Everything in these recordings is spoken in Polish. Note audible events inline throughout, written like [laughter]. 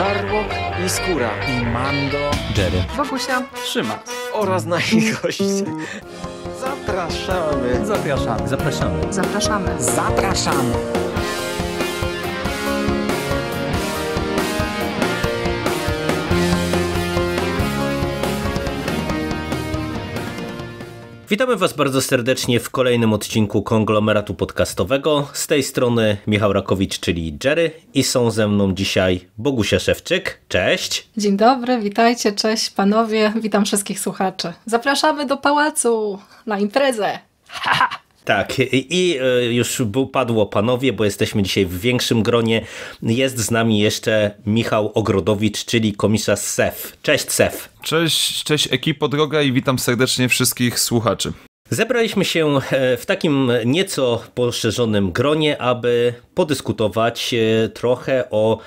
Żarłok i Skóra i Mando, Jerry, Bogusia, Szymas oraz nasi goście. Zapraszamy. Zapraszamy. Zapraszamy. Zapraszamy. Zapraszamy. Witamy Was bardzo serdecznie w kolejnym odcinku konglomeratu podcastowego. Z tej strony Michał Rakowicz, czyli Jerry, i są ze mną dzisiaj Bogusia Szewczyk. Cześć. Dzień dobry, witajcie, cześć panowie, witam wszystkich słuchaczy. Zapraszamy do pałacu na imprezę. Ha, tak, i e, już padło panowie, bo jesteśmy dzisiaj w większym gronie. Jest z nami jeszcze Michał Ogrodowicz, czyli komisarz SEF. Cześć SEF. Cześć, cześć ekipo droga i witam serdecznie wszystkich słuchaczy. Zebraliśmy się e, w takim nieco poszerzonym gronie, aby podyskutować e, trochę o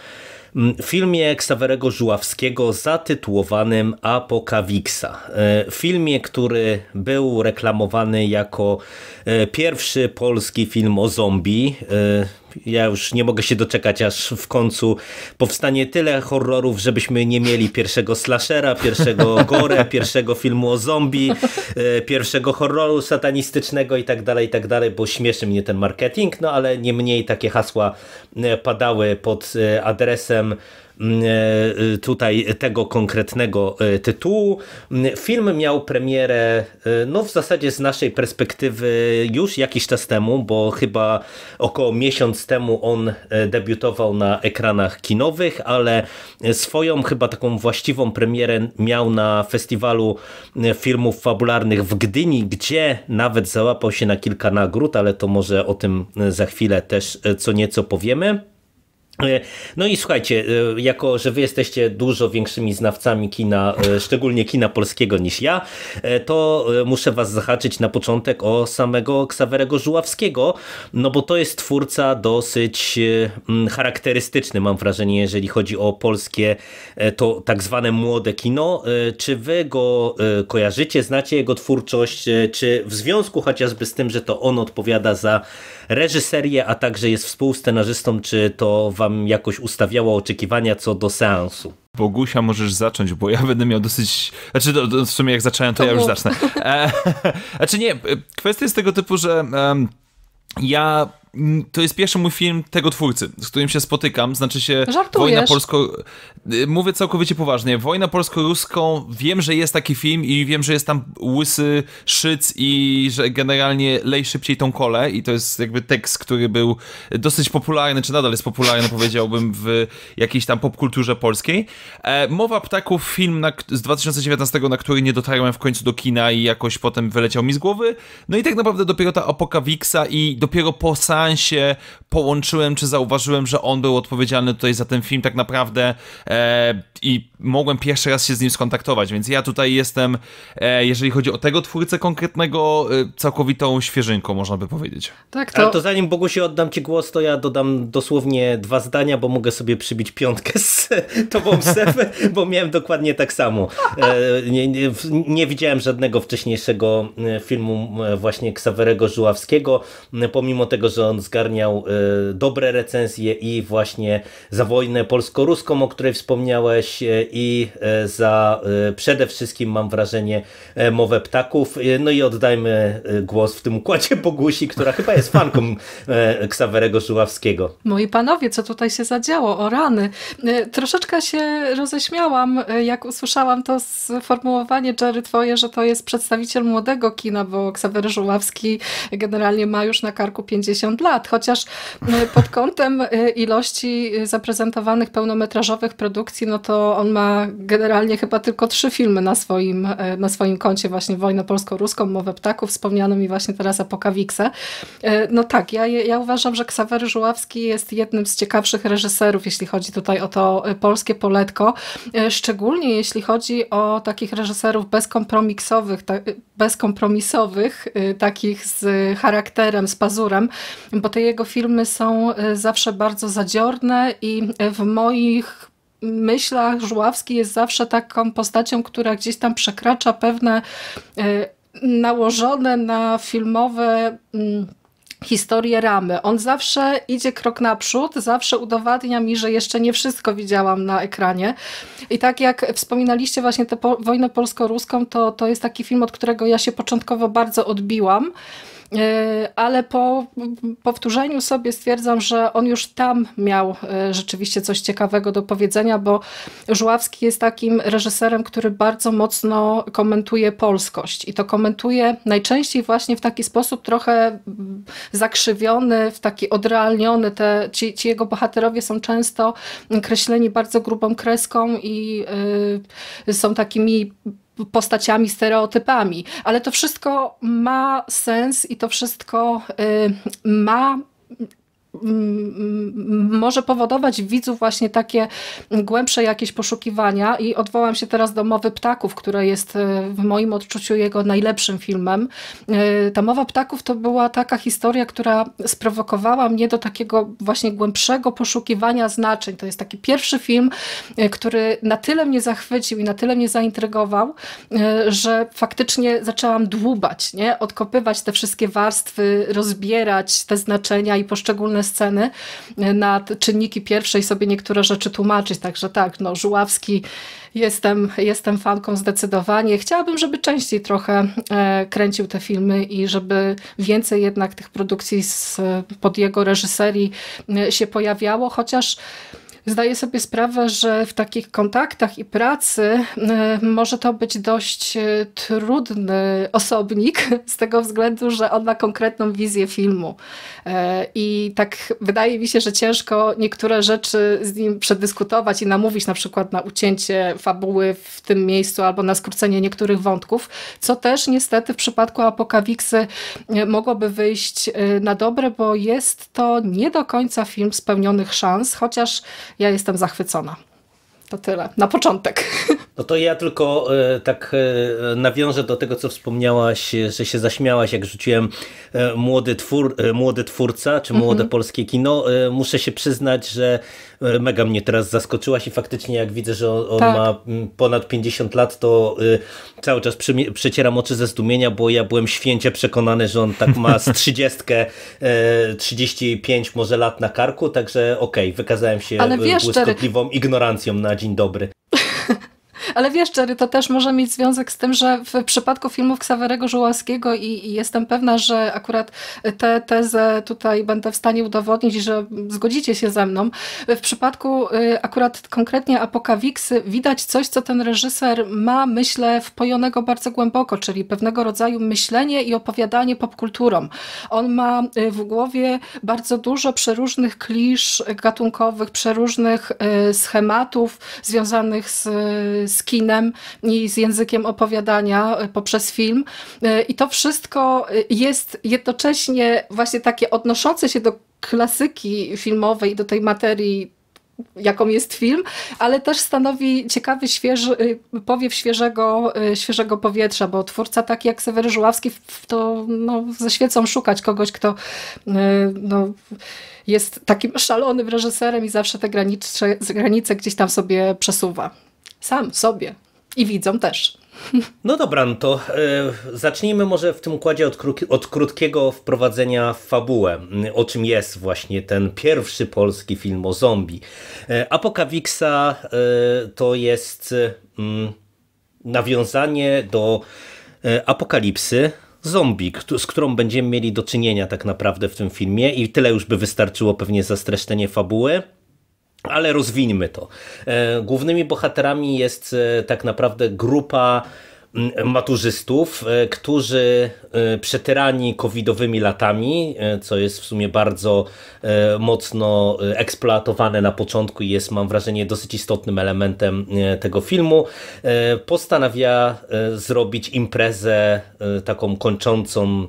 w mm, filmie Ksawerego Żuławskiego zatytułowanym Apokawiksa. E, filmie, który był reklamowany jako e, pierwszy polski film o zombie, e, ja już nie mogę się doczekać, aż w końcu powstanie tyle horrorów, żebyśmy nie mieli pierwszego slashera, pierwszego [laughs] gore, pierwszego filmu o zombie, e, pierwszego horroru satanistycznego i tak dalej, i tak dalej, bo śmieszy mnie ten marketing, no ale nie mniej takie hasła e, padały pod e, adresem Mm, e, y, tutaj tego konkretnego e, tytułu. Mm, film miał premierę, e, no w zasadzie z naszej perspektywy już jakiś czas temu, bo chyba około miesiąc temu on debiutował na ekranach kinowych, ale swoją chyba taką właściwą premierę miał na festiwalu filmów fabularnych w Gdyni, gdzie nawet załapał się na kilka nagród, ale to może o tym za chwilę też co nieco powiemy. E, no i słuchajcie, e, jako że wy jesteście dużo większymi znawcami kina, e, szczególnie kina polskiego niż ja, to muszę was zahaczyć na początek o samego Ksawerego Żuławskiego, no bo to jest twórca dosyć charakterystyczny, mam wrażenie, jeżeli chodzi o polskie, to tak zwane młode kino. Czy wy go kojarzycie, znacie jego twórczość, czy w związku chociażby z tym, że to on odpowiada za reżyserię, a także jest współscenarzystą, czy to wam nam jakoś ustawiało oczekiwania co do seansu. Bogusia, możesz zacząć, bo ja będę miał dosyć. Znaczy, no, no, w sumie jak zacząłem, to, to ja już zacznę. E, [laughs] znaczy, nie, e, kwestia jest tego typu, że. Um, ja to jest pierwszy mój film tego twórcy, z którym się spotykam, znaczy się Żartujesz. Wojna Polsko... Y, mówię całkowicie poważnie, Wojna Polsko-Ruską, wiem, że jest taki film i wiem, że jest tam łysy szyc i że generalnie lej szybciej tą kolę i to jest jakby tekst, który był dosyć popularny, czy nadal jest popularny, powiedziałbym, w jakiejś tam popkulturze polskiej. E, Mowa Ptaków, film na... z 2019, na który nie dotarłem w końcu do kina i jakoś potem wyleciał mi z głowy. No i tak naprawdę dopiero ta opoka Wixa i dopiero po sam seansie połączyłem, czy zauważyłem, że on był odpowiedzialny tutaj za ten film tak naprawdę e, i mogłem pierwszy raz się z nim skontaktować, więc ja tutaj jestem, e, jeżeli chodzi o tego twórcę konkretnego, e, całkowitą świeżynką, można by powiedzieć. Tak, to... Ale to zanim Bogusie oddam Ci głos, to ja dodam dosłownie dwa zdania, bo mogę sobie przybić piątkę z [laughs] Tobą [laughs] Sefę, bo miałem dokładnie tak samo. E, nie, nie, nie, widziałem żadnego wcześniejszego e, filmu e, właśnie Ksawerego Żuławskiego, pomimo tego, że on zgarniał y, dobre recenzje i właśnie za wojnę polsko-ruską, o której wspomniałeś y, i y, za przede wszystkim mam wrażenie e, mowę ptaków. No i oddajmy głos w tym układzie Bogusi, która chyba jest fanką e, Ksawerego Żuławskiego. Moi panowie, co tutaj się zadziało? O rany. E, troszeczkę się roześmiałam, jak usłyszałam to sformułowanie, Jerry, twoje, że to jest przedstawiciel młodego kina, bo Ksawery Żuławski generalnie ma już na karku 50 lat, chociaż e, pod kątem e, ilości e, zaprezentowanych pełnometrażowych produkcji, no to on ma generalnie chyba tylko trzy filmy na swoim, na swoim koncie, właśnie Wojnę Polsko-Ruską, Mowę Ptaków, wspomniano mi właśnie teraz Apokawiksę. No tak, ja, ja uważam, że Ksawery Żuławski jest jednym z ciekawszych reżyserów, jeśli chodzi tutaj o to polskie poletko, szczególnie jeśli chodzi o takich reżyserów bezkompromisowych, bezkompromisowych takich z charakterem, z pazurem, bo te jego filmy są y, zawsze bardzo zadziorne i y, w moich myślach Żuławski jest zawsze taką postacią, która gdzieś tam przekracza pewne y, nałożone na filmowe mm, historię ramy. On zawsze idzie krok naprzód, zawsze udowadnia mi, że jeszcze nie wszystko widziałam na ekranie. I tak jak wspominaliście właśnie tę po wojnę polsko-ruską, to, to jest taki film, od którego ja się początkowo bardzo odbiłam. E, ale po powtórzeniu sobie stwierdzam, że on już tam miał e, rzeczywiście coś ciekawego do powiedzenia, bo Żławski jest takim reżyserem, który bardzo mocno komentuje polskość i to komentuje najczęściej właśnie w taki sposób trochę zakrzywiony, w taki odrealniony. Te, ci, ci jego bohaterowie są często kreśleni bardzo grubą kreską i yy, są takimi postaciami, stereotypami, ale to wszystko ma sens i to wszystko y, ma może powodować w widzu właśnie takie głębsze jakieś poszukiwania i odwołam się teraz do Mowy Ptaków, która jest e, w moim odczuciu jego najlepszym filmem. E, ta Mowa Ptaków to była taka historia, która sprowokowała mnie do takiego właśnie głębszego poszukiwania znaczeń. To jest taki pierwszy film, e, który na tyle mnie zachwycił i na tyle mnie zaintrygował, że faktycznie zaczęłam dłubać, nie? odkopywać te wszystkie warstwy, rozbierać te znaczenia i poszczególne sceny e, na czynniki pierwsze i sobie niektóre rzeczy tłumaczyć. Także tak, no Żuławski jestem, jestem fanką zdecydowanie. Chciałabym, żeby częściej trochę e, kręcił te filmy i żeby więcej jednak tych produkcji z, pod jego reżyserii e, się pojawiało, chociaż Zdaję sobie sprawę, że w takich kontaktach i pracy e, może to być dość e, trudny osobnik [laughs] z tego względu, że on ma konkretną wizję filmu. E, I tak wydaje mi się, że ciężko niektóre rzeczy z nim przedyskutować i namówić na przykład na ucięcie fabuły w tym miejscu albo na skrócenie niektórych wątków, co też niestety w przypadku Apokawiksy mogłoby wyjść na dobre, bo jest to nie do końca film spełnionych szans, chociaż ja jestem zachwycona. To tyle, na początek. [laughs] No to ja tylko e, tak e, nawiążę do tego, co wspomniałaś, e, że się zaśmiałaś, jak rzuciłem młody, twór, młody twórca, czy młode mm -hmm. polskie kino. Muszę się przyznać, że mega mnie teraz zaskoczyłaś i faktycznie jak widzę, że on, on tak. ma mm, ponad 50 lat, to y, cały czas przy, przecieram oczy ze zdumienia, bo ja byłem święcie przekonany, że on tak ma z 30, y, 35 może lat na karku, także okej, okay, wykazałem się wiesz, błyskotliwą ignorancją na dzień dobry. [laughs] Ale wiesz, Jerry, to też może mieć związek z tym, że w przypadku filmów Ksawerego żułaskiego i, i, jestem pewna, że akurat tę tezę tutaj będę w stanie udowodnić, że zgodzicie się ze mną. W przypadku y, akurat konkretnie Apokawiksy widać coś, co ten reżyser ma, myślę, wpojonego bardzo głęboko, czyli pewnego rodzaju myślenie i opowiadanie popkulturą. On ma y, w głowie bardzo dużo przeróżnych klisz gatunkowych, przeróżnych y, schematów związanych z z kinem i z językiem opowiadania e, poprzez film. E, I to wszystko e, jest jednocześnie właśnie takie odnoszące się do klasyki filmowej, do tej materii jaką jest film, ale też stanowi ciekawy świeży, powiew świeżego, świeżego powietrza, bo twórca taki jak Sewery Żuławski to no, ze świecą szukać kogoś, kto no, jest takim szalonym reżyserem i zawsze te granice, granice gdzieś tam sobie przesuwa sam sobie i widzą też. [laughs] No dobra, no to y, zacznijmy może w tym układzie od, od, krótkiego wprowadzenia w fabułę, mm, o czym jest właśnie ten pierwszy polski film o zombie. Y, e, Apokawixa e, to jest mm, nawiązanie do apokalipsy zombie, z którą będziemy mieli do czynienia tak naprawdę w tym filmie i tyle już by wystarczyło pewnie za streszczenie fabuły. Ale rozwińmy to. E, głównymi bohaterami jest e, tak naprawdę grupa maturzystów, e, którzy e, przetyrani covidowymi latami, e, co jest w sumie bardzo mocno eksploatowane na początku i jest mam wrażenie dosyć istotnym elementem tego filmu, postanawia zrobić imprezę taką kończącą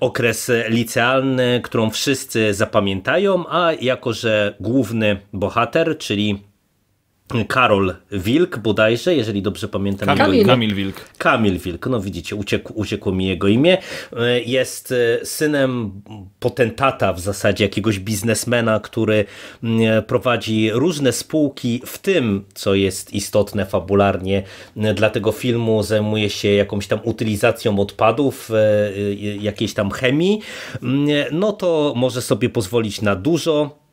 okres licealny, którą wszyscy zapamiętają, a jako że główny bohater, czyli Karol Wilk bodajże, jeżeli dobrze pamiętam. Kamil, imię. Kamil Wilk. Kamil Wilk, no widzicie, uciekł, uciekło mi jego imię. E, jest e, synem potentata w zasadzie, jakiegoś biznesmena, który mm, e, prowadzi różne spółki, w tym, co jest istotne fabularnie dla tego filmu, zajmuje się jakąś tam utylizacją odpadów, jakiejś tam chemii. Mm, no to może sobie pozwolić na dużo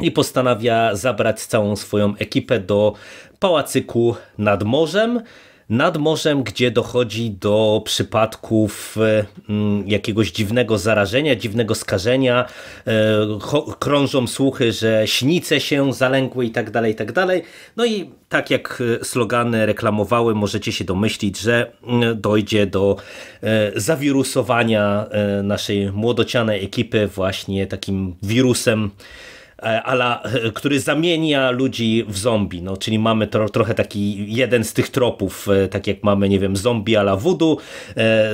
i postanawia zabrać całą swoją ekipę do pałacyku nad morzem. Nad morzem, gdzie dochodzi do przypadków e, mm, jakiegoś dziwnego zarażenia, dziwnego skażenia. E, krążą słuchy, że śnice się zalęgły i tak dalej, i tak dalej. No i tak jak e, slogany reklamowały, możecie się domyślić, że mm, dojdzie do zawirusowania naszej młodocianej ekipy właśnie takim wirusem E, ala, e, który zamienia ludzi w zombie, no, czyli mamy tro, trochę taki jeden z tych tropów, e, tak jak mamy, nie wiem, zombie ala voodoo,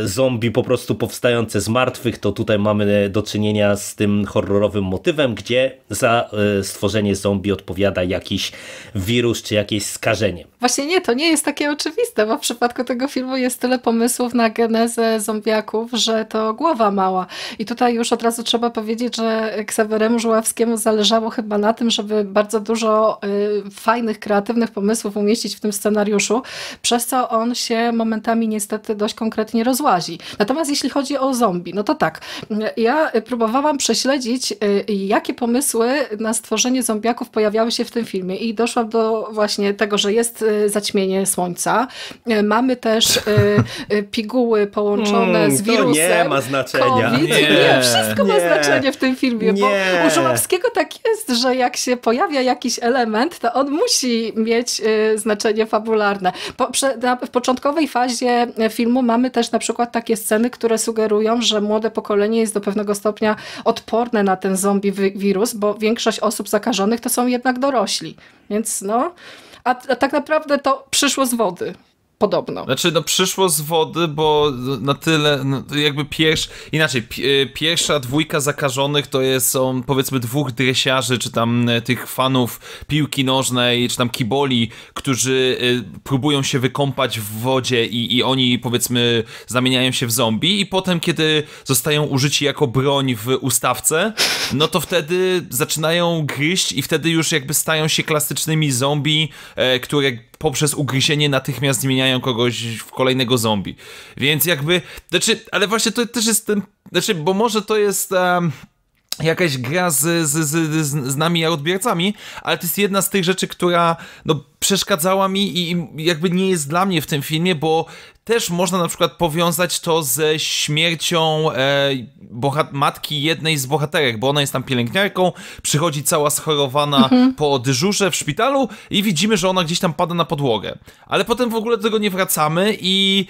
zombie po prostu powstające z martwych, to tutaj mamy do czynienia z tym horrorowym motywem, gdzie za stworzenie zombie odpowiada jakiś wirus czy jakieś skażenie. Właśnie nie, to nie jest takie oczywiste, bo w przypadku tego filmu jest tyle pomysłów na genezę zombiaków, że to głowa mała. I tutaj już od razu trzeba powiedzieć, że Ksaweremu Żuławskiemu zależy zależało chyba na tym, żeby bardzo dużo y, fajnych, kreatywnych pomysłów umieścić w tym scenariuszu, przez co on się momentami niestety dość konkretnie rozłazi. Natomiast jeśli chodzi o zombie, no to tak, ja próbowałam prześledzić, y, jakie pomysły na stworzenie zombiaków pojawiały się w tym filmie i doszłam do właśnie tego, że jest y, zaćmienie słońca, mamy też piguły połączone mm, z wirusem. To nie ma znaczenia. COVID. Nie, nie wszystko nie, ma znaczenie w tym filmie, nie. bo u Żuławskiego takie jest, że jak się pojawia jakiś element, to on musi mieć y, znaczenie fabularne. Po, na, w początkowej fazie e, filmu mamy też na przykład takie sceny, które sugerują, że młode pokolenie jest do pewnego stopnia odporne na ten zombie wirus, bo większość osób zakażonych to są jednak dorośli. Więc no, a, a tak naprawdę to przyszło z wody. Podobno. Znaczy, no przyszło z wody, bo na tyle, no, jakby pierwsz, inaczej, y, pierwsza dwójka zakażonych to jest, są powiedzmy dwóch dresiarzy, czy tam y, tych fanów piłki nożnej, czy tam kiboli, którzy y, próbują się wykąpać w wodzie i, i oni powiedzmy zamieniają się w zombie i potem, kiedy zostają użyci jako broń w ustawce, no to wtedy zaczynają gryźć i wtedy już jakby stają się klasycznymi zombie, e, które poprzez ugryzienie natychmiast zmieniają kogoś w kolejnego zombie. Więc jakby, znaczy, ale właśnie to też jest ten, znaczy, bo może to jest... Um jakaś gra z, z, z, z nami, odbiorcami, ale to jest jedna z tych rzeczy, która no, przeszkadzała mi i, jakby nie jest dla mnie w tym filmie, bo też można na przykład powiązać to ze śmiercią e, matki jednej z bohaterek, bo ona jest tam pielęgniarką, przychodzi cała schorowana mhm. po dyżurze w szpitalu i widzimy, że ona gdzieś tam pada na podłogę. Ale potem w ogóle do tego nie wracamy i,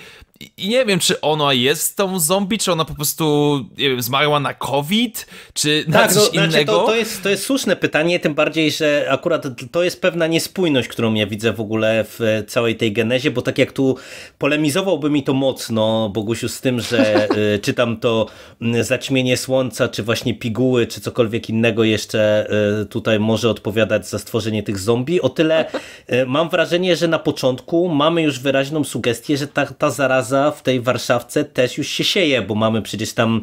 i nie wiem, czy ona jest tą zombie, czy ona po prostu nie wiem, zmarła na COVID, czy na tak, no, coś no, innego. Znaczy to, to, jest, to jest słuszne pytanie, tym bardziej, że akurat to jest pewna niespójność, którą ja zaskoczenia widzę w ogóle w całej tej genezie, bo tak jak tu polemizowałby mi to mocno, Bogusiu, z tym, że [laughs] y, czytam to mm, zaćmienie słońca, czy właśnie piguły, czy cokolwiek innego jeszcze y, tutaj może odpowiadać za stworzenie tych zombie, o tyle y, mam wrażenie, że na początku mamy już wyraźną sugestię, że ta, ta zaraza w tej Warszawce też już się sieje, bo mamy przecież tam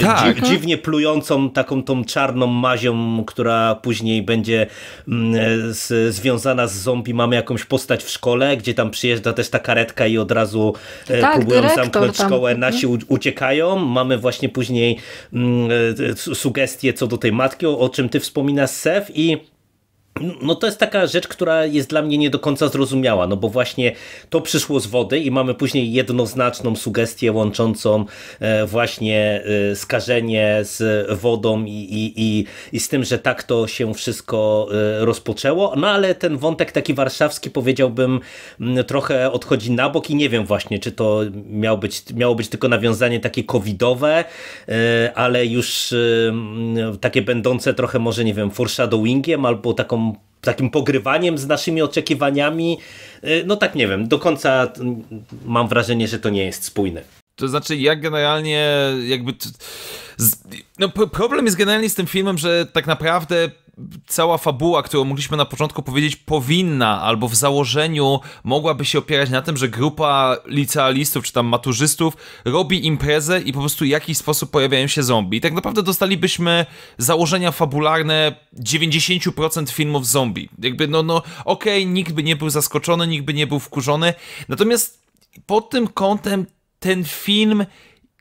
tak. dzi mhm. dziwnie plującą taką tą czarną mazią, która później będzie mm, związana teraz zombie mamy jakąś postać w szkole, gdzie tam przyjeżdża też ta karetka i od razu e, tak, próbują zamknąć tam. szkołę, mhm. nasi uciekają. Mamy właśnie później mm, e, e, sugestie co do tej matki, o czym ty wspominasz, Sef i no to jest taka rzecz, która jest dla mnie nie do końca zrozumiała, no bo właśnie to przyszło z wody i mamy później jednoznaczną sugestię łączącą e, właśnie e, skażenie z wodą i, i, i, i z tym, że tak to się wszystko e, rozpoczęło, no ale ten wątek taki warszawski powiedziałbym trochę odchodzi na bok i nie wiem właśnie, czy to miało być, miało być tylko nawiązanie takie covidowe, ale już takie będące trochę może, nie wiem, foreshadowingiem albo taką takim pogrywaniem z naszymi oczekiwaniami. Y, no tak nie wiem, do końca mm, mam wrażenie, że to nie jest spójne. To znaczy, ja generalnie jakby. No, problem jest generalnie z tym filmem, że tak naprawdę cała fabuła, którą mogliśmy na początku powiedzieć, powinna albo w założeniu mogłaby się opierać na tym, że grupa licealistów czy tam maturzystów robi imprezę i po prostu w jakiś sposób pojawiają się zombie. I tak naprawdę dostalibyśmy założenia fabularne 90% filmów zombie. Jakby no, no okej, okay, nikt by nie był zaskoczony, nikt by nie był wkurzony, natomiast pod tym kątem ten film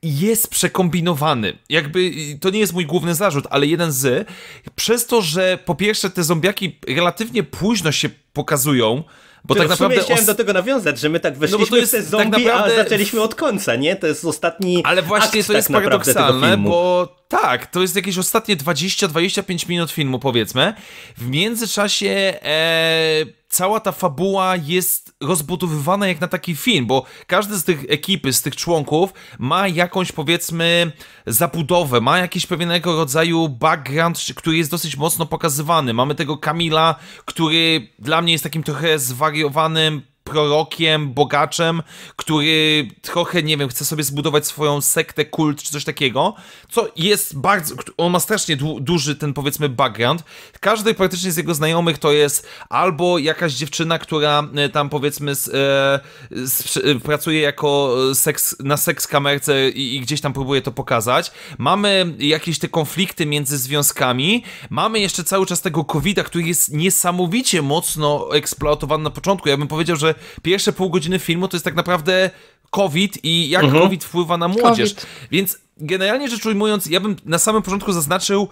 jest przekombinowany. Jakby to nie jest mój główny zarzut, ale jeden z. Przez to, że po pierwsze te zombiaki relatywnie późno się pokazują, bo tak naprawdę. chciałem os... do tego nawiązać, że my tak weszliśmy no bo to jest, w te tak zombie, tak naprawdę... a zaczęliśmy od końca, nie? To jest ostatni. Ale właśnie akt, to jest tak paradoksalne, bo tak, to jest jakieś ostatnie 20-25 minut filmu, powiedzmy. W międzyczasie e, cała ta fabuła jest rozbudowywana jak na taki film, bo każdy z tych ekipy, z tych członków ma jakąś, powiedzmy, zabudowę, ma jakiś pewnego rodzaju background, który jest dosyć mocno pokazywany. Mamy tego Kamila, który dla mnie jest takim trochę zwariowanym prorokiem, bogaczem, który trochę, nie wiem, chce sobie zbudować swoją sektę, kult czy coś takiego, co jest bardzo, on ma strasznie du duży ten powiedzmy background. Każdy praktycznie z jego znajomych to jest albo jakaś dziewczyna, która e, tam powiedzmy z, e, z, e, pracuje jako seks, na seks kamerce i, i, gdzieś tam próbuje to pokazać. Mamy jakieś te konflikty między związkami, mamy jeszcze cały czas tego covid który jest niesamowicie mocno eksploatowany na początku. Ja bym powiedział, że pierwsze pół godziny filmu to jest tak naprawdę COVID i jak mhm. COVID wpływa na młodzież. COVID. Więc generalnie rzecz ujmując, ja bym na samym początku zaznaczył,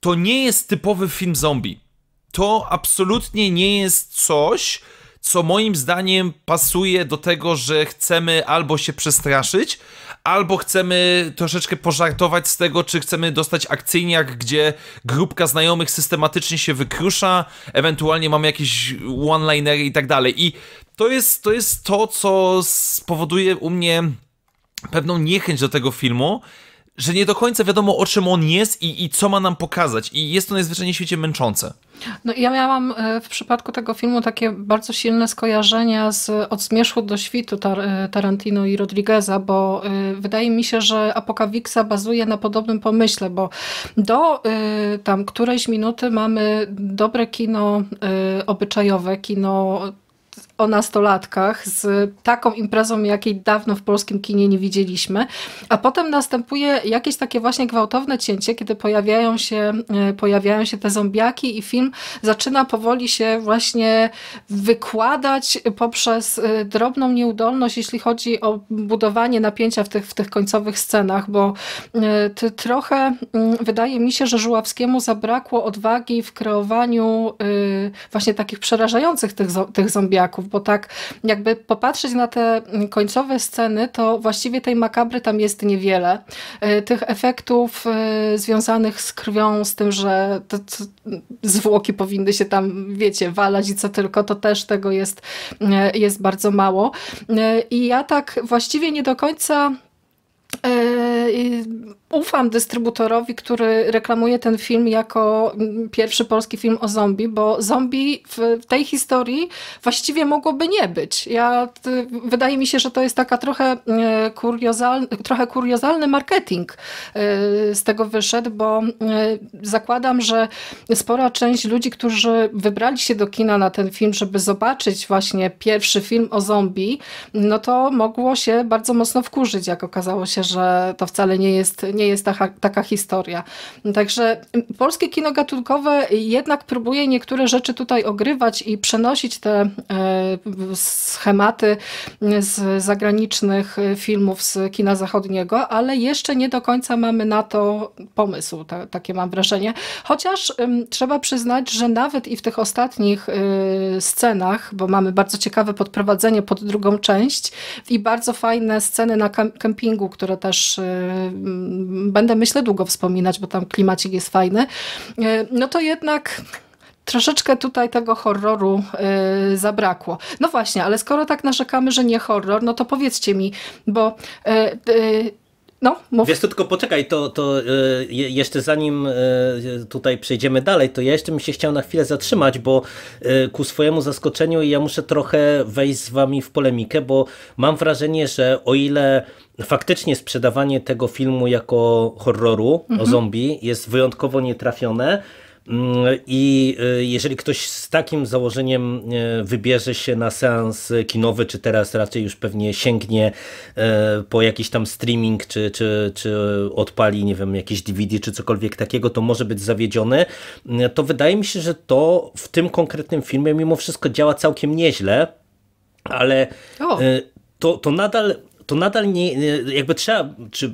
to nie jest typowy film zombie. To absolutnie nie jest coś, co moim zdaniem pasuje do tego, że chcemy albo się przestraszyć, albo chcemy troszeczkę pożartować z tego, czy chcemy dostać akcyjniak, gdzie grupka znajomych systematycznie się wykrusza, ewentualnie mamy jakieś one-linery i tak dalej. I to jest, to jest to, co spowoduje u mnie pewną niechęć do tego filmu, że nie do końca wiadomo o czym on jest i, i co ma nam pokazać. I jest to najzwyczajniej w świecie męczące. No ja miałam e, w przypadku tego filmu takie bardzo silne skojarzenia z Od zmierzchu do świtu Tar e, Tarantino i Rodrigueza, bo e, wydaje mi się, że Apokawiksa bazuje na podobnym pomyśle, bo do tam którejś minuty mamy dobre kino obyczajowe, kino o nastolatkach z taką imprezą, jakiej dawno w polskim kinie nie widzieliśmy. A potem następuje jakieś takie właśnie gwałtowne cięcie, kiedy pojawiają się, e, pojawiają się te zombiaki i film zaczyna powoli się właśnie wykładać poprzez e, drobną nieudolność, jeśli chodzi o budowanie napięcia w tych, w tych końcowych scenach, bo e, trochę mm, wydaje mi się, że Żuławskiemu zabrakło odwagi w kreowaniu y, właśnie takich przerażających tych, tych zombiaków, bo tak jakby popatrzeć na te końcowe sceny, to właściwie tej makabry tam jest niewiele. E, tych efektów e, związanych z krwią, z tym, że te, zwłoki powinny się tam, wiecie, walać i co tylko, to też tego jest, e, jest bardzo mało. I ja tak właściwie nie do końca ufam dystrybutorowi, który reklamuje ten film jako mm, pierwszy polski film o zombie, bo zombie w tej historii właściwie mogłoby nie być. Ja, wydaje mi się, że to jest taka trochę, e, kuriozalny, trochę kuriozalny marketing e, z tego wyszedł, bo e, zakładam, że spora część ludzi, którzy wybrali się do kina na ten film, żeby zobaczyć właśnie pierwszy film o zombie, no to mogło się bardzo mocno wkurzyć, jak okazało się, że to wcale nie jest nie jest taka, taka historia. Także mm, polskie kino gatunkowe jednak próbuje niektóre rzeczy tutaj ogrywać i przenosić te e, schematy mm, z zagranicznych e, filmów z kina zachodniego, ale jeszcze nie do końca mamy na to pomysł, ta, takie mam wrażenie. Chociaż mm, trzeba przyznać, że nawet i w tych ostatnich e, scenach, bo mamy bardzo ciekawe podprowadzenie pod drugą część i bardzo fajne sceny na kempingu, które też będę myślę długo wspominać, bo tam klimacik jest fajny, e, no to jednak troszeczkę tutaj tego horroru e, zabrakło. No właśnie, ale skoro tak narzekamy, że nie horror, no to powiedzcie mi, bo e, no, mów. Wiesz, to tylko poczekaj, to, to y, jeszcze zanim y, tutaj przejdziemy dalej, to ja jeszcze bym się chciał na chwilę zatrzymać, bo y, ku swojemu zaskoczeniu ja muszę trochę wejść z wami w polemikę, bo mam wrażenie, że o ile faktycznie sprzedawanie tego filmu jako horroru mhm. o zombie jest wyjątkowo nietrafione, Mm, I y, jeżeli ktoś z takim założeniem y, wybierze się na seans kinowy, czy teraz raczej już pewnie sięgnie y, po jakiś tam streaming, czy, czy, czy odpali, nie wiem, jakieś DVD, czy cokolwiek takiego, to może być zawiedziony, to wydaje mi się, że to w tym konkretnym filmie mimo wszystko działa całkiem nieźle, ale to, to nadal to nadal nie, jakby trzeba, czy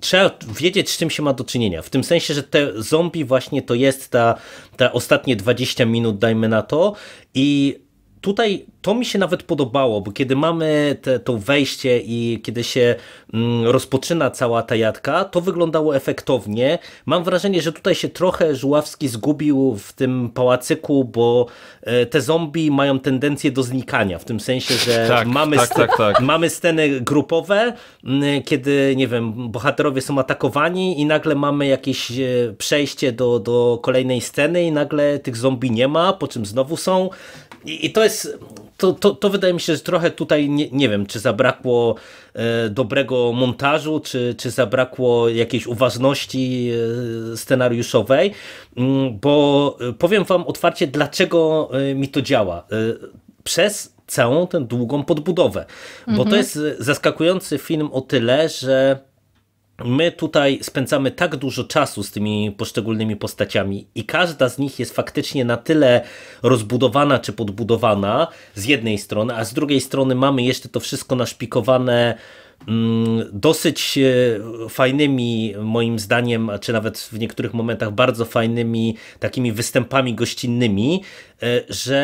trzeba wiedzieć, z czym się ma do czynienia. W tym sensie, że te zombie właśnie to jest ta, ta ostatnie 20 minut, dajmy na to, i tutaj to mi się nawet podobało, bo kiedy mamy te, to wejście i kiedy się mm, rozpoczyna cała ta jadka, to wyglądało efektownie. Mam wrażenie, że tutaj się trochę Żuławski zgubił w tym pałacyku, bo e, te zombie mają tendencję do znikania, w tym sensie, że tak, tak mamy, tak, tak, tak, [laughs] mamy sceny grupowe, m, mm, kiedy, nie wiem, bohaterowie są atakowani i nagle mamy jakieś e, przejście do, do kolejnej sceny i nagle tych zombie nie ma, po czym znowu są. I, i to jest jest, to, to, to wydaje mi się, że trochę tutaj nie, nie wiem, czy zabrakło e, dobrego montażu, czy, czy zabrakło jakiejś uważności e, scenariuszowej, mm, bo e, powiem Wam otwarcie, dlaczego e, mi to działa. E, przez całą tę długą podbudowę, mhm. bo to mhm. jest zaskakujący film o tyle, że my tutaj spędzamy tak dużo czasu z tymi poszczególnymi postaciami i każda z nich jest faktycznie na tyle rozbudowana czy podbudowana z jednej strony, a z drugiej strony mamy jeszcze to wszystko naszpikowane mm, dosyć e, fajnymi, moim zdaniem, czy nawet w niektórych momentach bardzo fajnymi takimi występami gościnnymi, e, że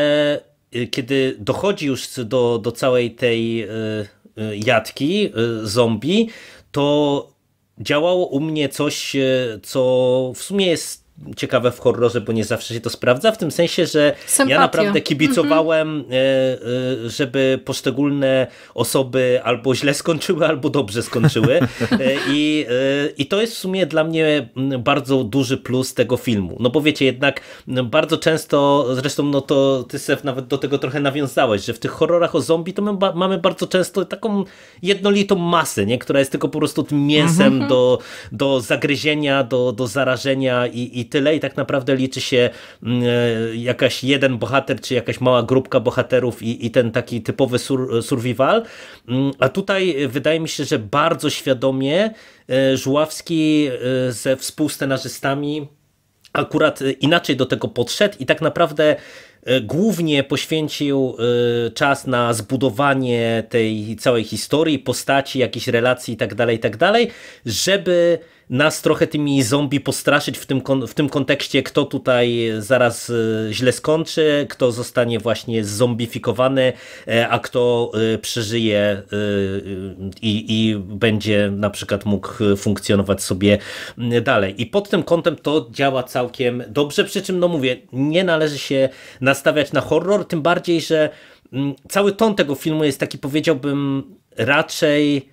e, kiedy dochodzi już do, do całej tej jatki zombie, to działało u mnie coś, e, co w sumie jest ciekawe w horrorze, bo nie zawsze się to sprawdza, w tym sensie, że Sympatia. ja naprawdę mhm. kibicowałem, mm -hmm. żeby poszczególne osoby albo źle skończyły, albo dobrze skończyły. [laughs] E, I, I to jest w sumie dla mnie bardzo duży plus tego filmu. No bo wiecie, jednak bardzo często, zresztą no to ty Sef nawet do tego trochę nawiązałeś, że w tych horrorach o zombie to my ba mamy bardzo często taką jednolitą masę, nie? która jest tylko po prostu tym mięsem mm -hmm. do, do zagryzienia, do, do zarażenia i, i tyle i tak naprawdę liczy się mm, e, jakaś jeden bohater, czy jakaś mała grupka bohaterów i, i ten taki typowy sur, survival, mm, a tutaj wydaje mi się, że bardzo świadomie e, Żuławski e, ze współscenarzystami akurat inaczej do tego podszedł i tak naprawdę głównie poświęcił czas na zbudowanie tej całej historii, postaci, jakichś relacji itd., tak itd., tak żeby nas trochę tymi zombie postraszyć w tym, w tym kontekście, kto tutaj zaraz e, źle skończy, kto zostanie właśnie zombifikowany, e, a kto e, przeżyje i, i będzie na przykład mógł funkcjonować sobie dalej. I pod tym kątem to działa całkiem dobrze, przy czym no mówię, nie należy się nastawiać na horror, tym bardziej, że cały ton tego filmu jest taki powiedziałbym raczej...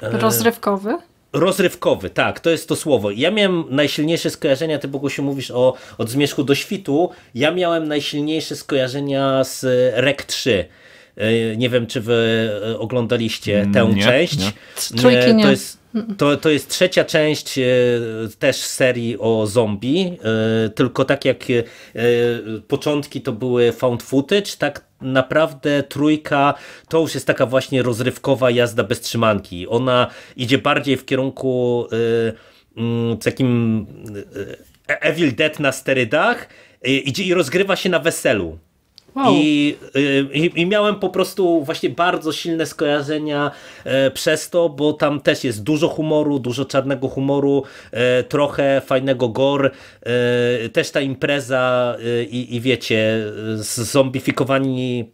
Rozrywkowy? Rozrywkowy, tak, to jest to słowo. Ja miałem najsilniejsze skojarzenia, ty Bogusiu mówisz o Od Zmierzchu do Świtu, ja miałem najsilniejsze skojarzenia z Rek 3. E, nie wiem, czy wy e, oglądaliście mm, tę nie, część. Nie. Trójki e, nie. To jest, to, to jest trzecia część też serii o zombie, tylko tak jak początki to były found footage, tak naprawdę trójka to już jest taka właśnie rozrywkowa jazda bez trzymanki. Ona idzie bardziej w kierunku yy, yy, takim yy, Evil Dead na sterydach, y, idzie i rozgrywa się na weselu. Wow. I, y, I, i, miałem po prostu właśnie bardzo silne skojarzenia e, przez to, bo tam też jest dużo humoru, dużo czarnego humoru, e, trochę fajnego gore, e, też ta impreza i, i wiecie, zombifikowani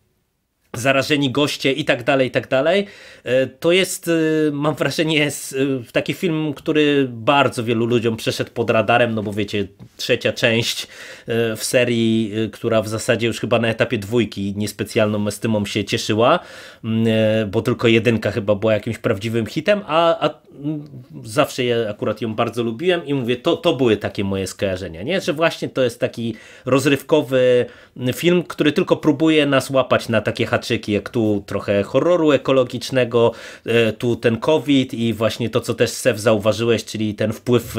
zarażeni goście i tak dalej, i tak dalej. E, to jest, e, mam wrażenie, jest e, taki film, który bardzo wielu ludziom przeszedł pod radarem, no bo wiecie, trzecia część w serii, która w zasadzie już chyba na etapie dwójki niespecjalną estymą się cieszyła, bo tylko jedynka chyba była jakimś prawdziwym hitem, a, a zawsze je, akurat ją bardzo lubiłem i mówię, to, to były takie moje skojarzenia, nie? że właśnie to jest taki rozrywkowy film, który tylko próbuje nas łapać na takie haczyki, jak tu trochę horroru ekologicznego, e, tu ten COVID i właśnie to, co też Sef zauważyłeś, czyli ten wpływ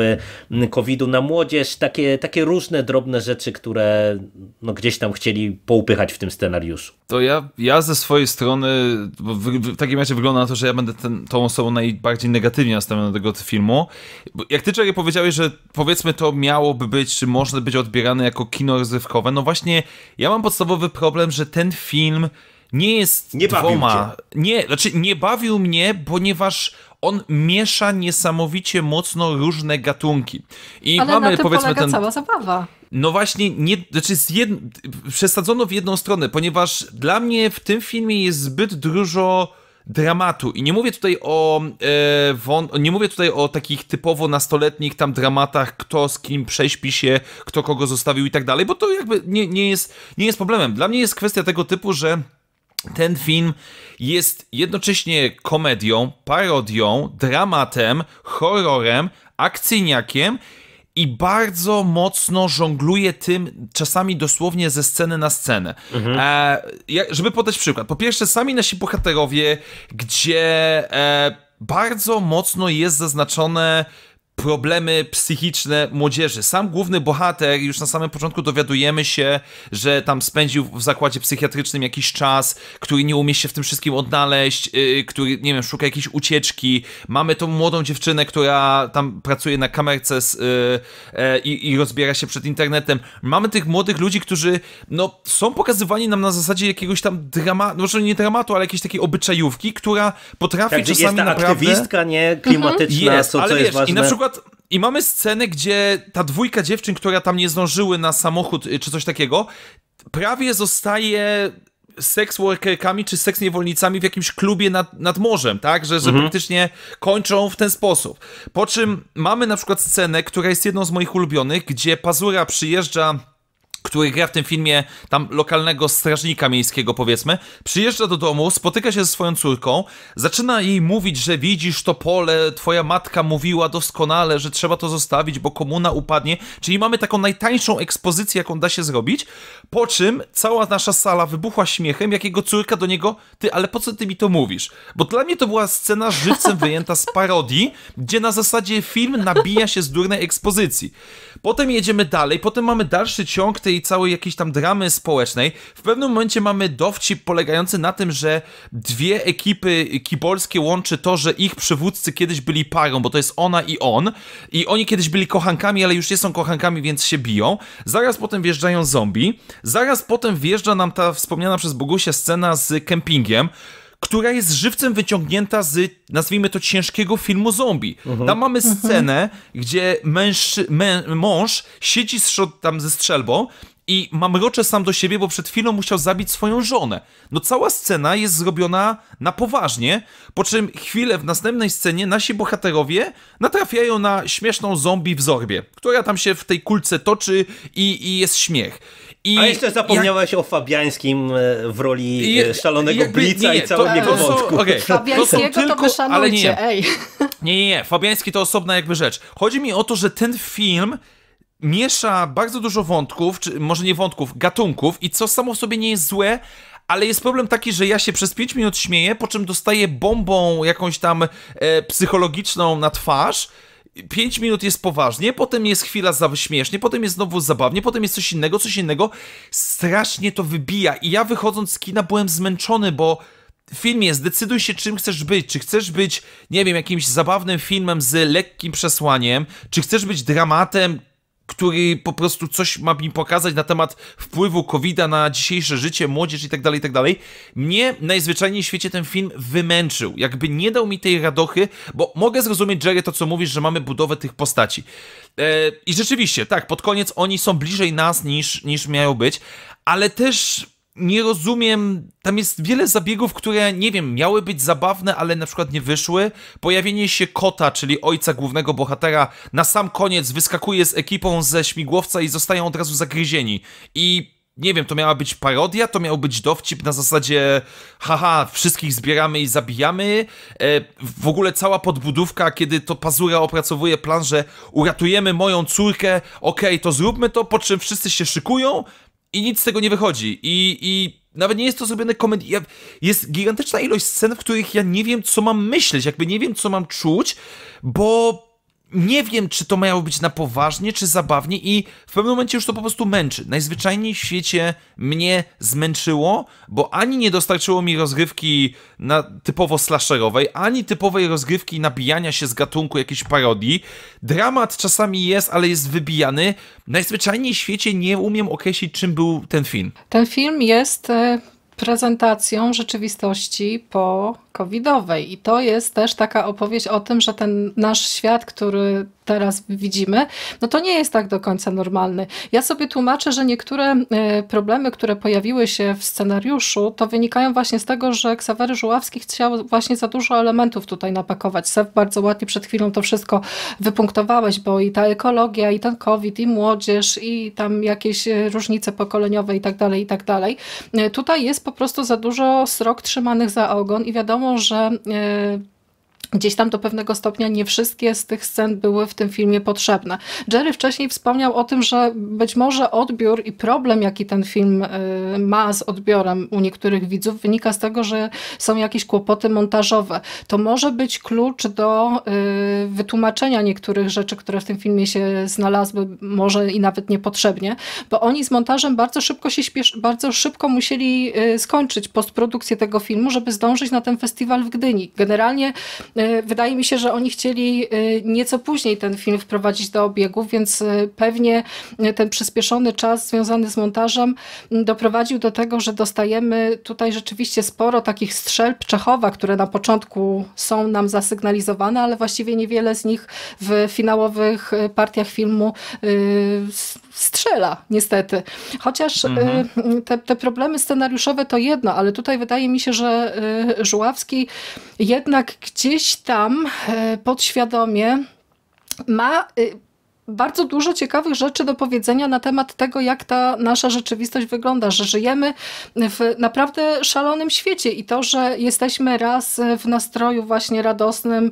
e, COVID-u na młodzież, takie, takie różne drobne rzeczy, które no, gdzieś tam chcieli poupychać w tym scenariuszu. To ja, ja ze swojej strony, w, w takim razie wygląda na to, że ja będę ten, tą osobą najbardziej negatywną pozytywnie nastawiony do tego filmu. Jak ty, Jerry, powiedziałeś, że powiedzmy to miałoby być, czy można być odbierane jako kino rozrywkowe, no właśnie ja mam podstawowy problem, że ten film nie jest nie dwoma... Nie, znaczy nie bawił mnie, ponieważ on miesza niesamowicie mocno różne gatunki. I Ale mamy na tym powiedzmy ten cała zabawa. No właśnie, nie, znaczy jed... przesadzono w jedną stronę, ponieważ dla mnie w tym filmie jest zbyt dużo dramatu. I nie mówię tutaj o, e, won, nie mówię tutaj o takich typowo nastoletnich tam dramatach, kto z kim prześpi się, kto kogo zostawił i tak dalej, bo to jakby nie, nie, jest, nie jest problemem. Dla mnie jest kwestia tego typu, że ten film jest jednocześnie komedią, parodią, dramatem, horrorem, akcyjniakiem i bardzo mocno żongluje tym, czasami dosłownie ze sceny na scenę. Mhm. E, żeby podać przykład, po pierwsze, sami nasi bohaterowie, gdzie e, bardzo mocno jest zaznaczone problemy psychiczne młodzieży. Sam główny bohater, już na samym początku dowiadujemy się, że tam spędził w zakładzie psychiatrycznym jakiś czas, który nie umie się w tym wszystkim odnaleźć, yy, który, nie wiem, szuka jakiejś ucieczki. Mamy tą młodą dziewczynę, która tam pracuje na kamerce z, yy, yy, i rozbiera się przed internetem. Mamy tych młodych ludzi, którzy no, są pokazywani nam na zasadzie jakiegoś tam dramatu, no, może nie dramatu, ale jakiejś takiej obyczajówki, która potrafi tak, czasami jest ta naprawdę... aktywistka, nie? Klimatyczna, mhm. jest, co, co jest wiesz, ważne. I na przykład przykład, i mamy scenę, gdzie ta dwójka dziewczyn, która tam nie zdążyły na samochód y, czy coś takiego, prawie zostaje seks workerkami czy seks niewolnicami w jakimś klubie nad, nad morzem, tak? Że, że mhm. praktycznie kończą w ten sposób. Po czym mamy na przykład scenę, która jest jedną z moich ulubionych, gdzie Pazura przyjeżdża który gra w tym filmie tam lokalnego strażnika miejskiego, powiedzmy, przyjeżdża do domu, spotyka się ze swoją córką, zaczyna jej mówić, że widzisz to pole, twoja matka mówiła doskonale, że trzeba to zostawić, bo komuna upadnie, czyli mamy taką najtańszą ekspozycję, jaką da się zrobić, po czym cała nasza sala wybuchła śmiechem, jak jego córka do niego, ty, ale po co ty mi to mówisz? Bo dla mnie to była scena żywcem [laughs] wyjęta z parodii, gdzie na zasadzie film nabija się z durnej ekspozycji. Potem jedziemy dalej, potem mamy dalszy ciąg tej tej całej jakiejś tam dramy społecznej, w pewnym momencie mamy dowcip polegający na tym, że dwie ekipy kibolskie łączy to, że ich przywódcy kiedyś byli parą, bo to jest ona i on, i oni kiedyś byli kochankami, ale już nie są kochankami, więc się biją. Zaraz potem wjeżdżają zombie, zaraz potem wjeżdża nam ta wspomniana przez Bogusia scena z kempingiem, która jest żywcem wyciągnięta z, nazwijmy to, ciężkiego filmu zombie. Mhm. Tam mamy scenę, gdzie męż, mę, mąż siedzi z, tam ze strzelbą i mrocze sam do siebie, bo przed chwilą musiał zabić swoją żonę. No cała scena jest zrobiona na poważnie, po czym chwilę w następnej scenie nasi bohaterowie natrafiają na śmieszną zombie w zorbie, która tam się w tej kulce toczy i, i jest śmiech. I A jeszcze zapomniałeś jak... o Fabiańskim e, w roli I, e, szalonego jakby, Blica nie, i całego jego wątku. Okay. [laughs] Fabiańskiego to, tylko, to wyszanujcie, nie. ej. [laughs] Nie, nie, nie. Fabiański to osobna jakby rzecz. Chodzi mi o to, że ten film miesza bardzo dużo wątków, czy może nie wątków, gatunków i co samo w sobie nie jest złe, ale jest problem taki, że ja się przez 5 minut śmieję, po czym dostaję bombą jakąś tam e, psychologiczną na twarz, 5 minut jest poważnie, potem jest chwila śmiesznie, potem jest znowu zabawnie, potem jest coś innego, coś innego. Strasznie to wybija i ja wychodząc z kina byłem zmęczony, bo film jest, decyduj się czym chcesz być. Czy chcesz być, nie wiem, jakimś zabawnym filmem z lekkim przesłaniem, czy chcesz być dramatem, który po prostu coś ma mi pokazać na temat wpływu COVID-a na dzisiejsze życie, młodzież i tak dalej, i tak dalej. Mnie najzwyczajniej w świecie ten film wymęczył. Jakby nie dał mi tej radochy, bo mogę zrozumieć, Jerry, to co mówisz, że mamy budowę tych postaci. E, I rzeczywiście, tak, pod koniec oni są bliżej nas niż, niż miały być, ale też nie rozumiem, tam jest wiele zabiegów, które, nie wiem, miały być zabawne, ale na przykład nie wyszły. Pojawienie się Kota, czyli ojca głównego bohatera, na sam koniec wyskakuje z ekipą ze śmigłowca i zostają od razu zagryzieni. I nie wiem, to miała być parodia, to miał być dowcip na zasadzie haha, wszystkich zbieramy i zabijamy. E, w ogóle cała podbudówka, kiedy to Pazura opracowuje plan, że uratujemy moją córkę, okej, okay, to zróbmy to, po czym wszyscy się szykują, i nic z tego nie wychodzi. I, i nawet nie jest to zrobione komedii. Jest gigantyczna ilość scen, w których ja nie wiem, co mam myśleć, jakby nie wiem, co mam czuć, bo nie wiem, czy to miało być na poważnie, czy zabawnie, i w pewnym momencie już to po prostu męczy. Najzwyczajniej w świecie mnie zmęczyło, bo ani nie dostarczyło mi rozgrywki na, typowo slasherowej, ani typowej rozgrywki nabijania się z gatunku jakiejś parodii. Dramat czasami jest, ale jest wybijany. Najzwyczajniej w świecie nie umiem określić, czym był ten film. Ten film jest e, prezentacją rzeczywistości po covidowej. I to jest też taka opowieść o tym, że ten nasz świat, który teraz widzimy, no to nie jest tak do końca normalny. Ja sobie tłumaczę, że niektóre e, problemy, które pojawiły się w scenariuszu, to wynikają właśnie z tego, że Ksawery Żuławski chciał właśnie za dużo elementów tutaj napakować. Sef bardzo ładnie przed chwilą to wszystko wypunktowałeś, bo i ta ekologia, i ten COVID, i młodzież, i tam jakieś e, różnice pokoleniowe i tak dalej, i tak dalej. E, tutaj jest po prostu za dużo srok trzymanych za ogon i wiadomo, że Gdzieś tam do pewnego stopnia nie wszystkie z tych scen były w tym filmie potrzebne. Jerry wcześniej wspomniał o tym, że być może odbiór i problem, jaki ten film y, ma z odbiorem u niektórych widzów, wynika z tego, że są jakieś kłopoty montażowe. To może być klucz do y, wytłumaczenia niektórych rzeczy, które w tym filmie się znalazły, może i nawet niepotrzebnie, bo oni z montażem bardzo szybko się śpiesz, bardzo szybko musieli y, skończyć postprodukcję tego filmu, żeby zdążyć na ten festiwal w Gdyni. Generalnie E, wydaje mi się, że oni chcieli e, nieco później ten film wprowadzić do obiegów, więc e, pewnie ten przyspieszony czas związany z montażem doprowadził do tego, że dostajemy tutaj rzeczywiście sporo takich strzelb Czechowa, które na początku są nam zasygnalizowane, ale właściwie niewiele z nich w finałowych partiach filmu strzela, niestety. Chociaż mhm. te, te, problemy scenariuszowe to jedno, ale tutaj wydaje mi się, że Żuławski jednak gdzieś gdzieś tam e, podświadomie ma y, bardzo dużo ciekawych rzeczy do powiedzenia na temat tego, jak ta nasza rzeczywistość wygląda, że żyjemy w naprawdę szalonym świecie i to, że jesteśmy raz w nastroju właśnie radosnym,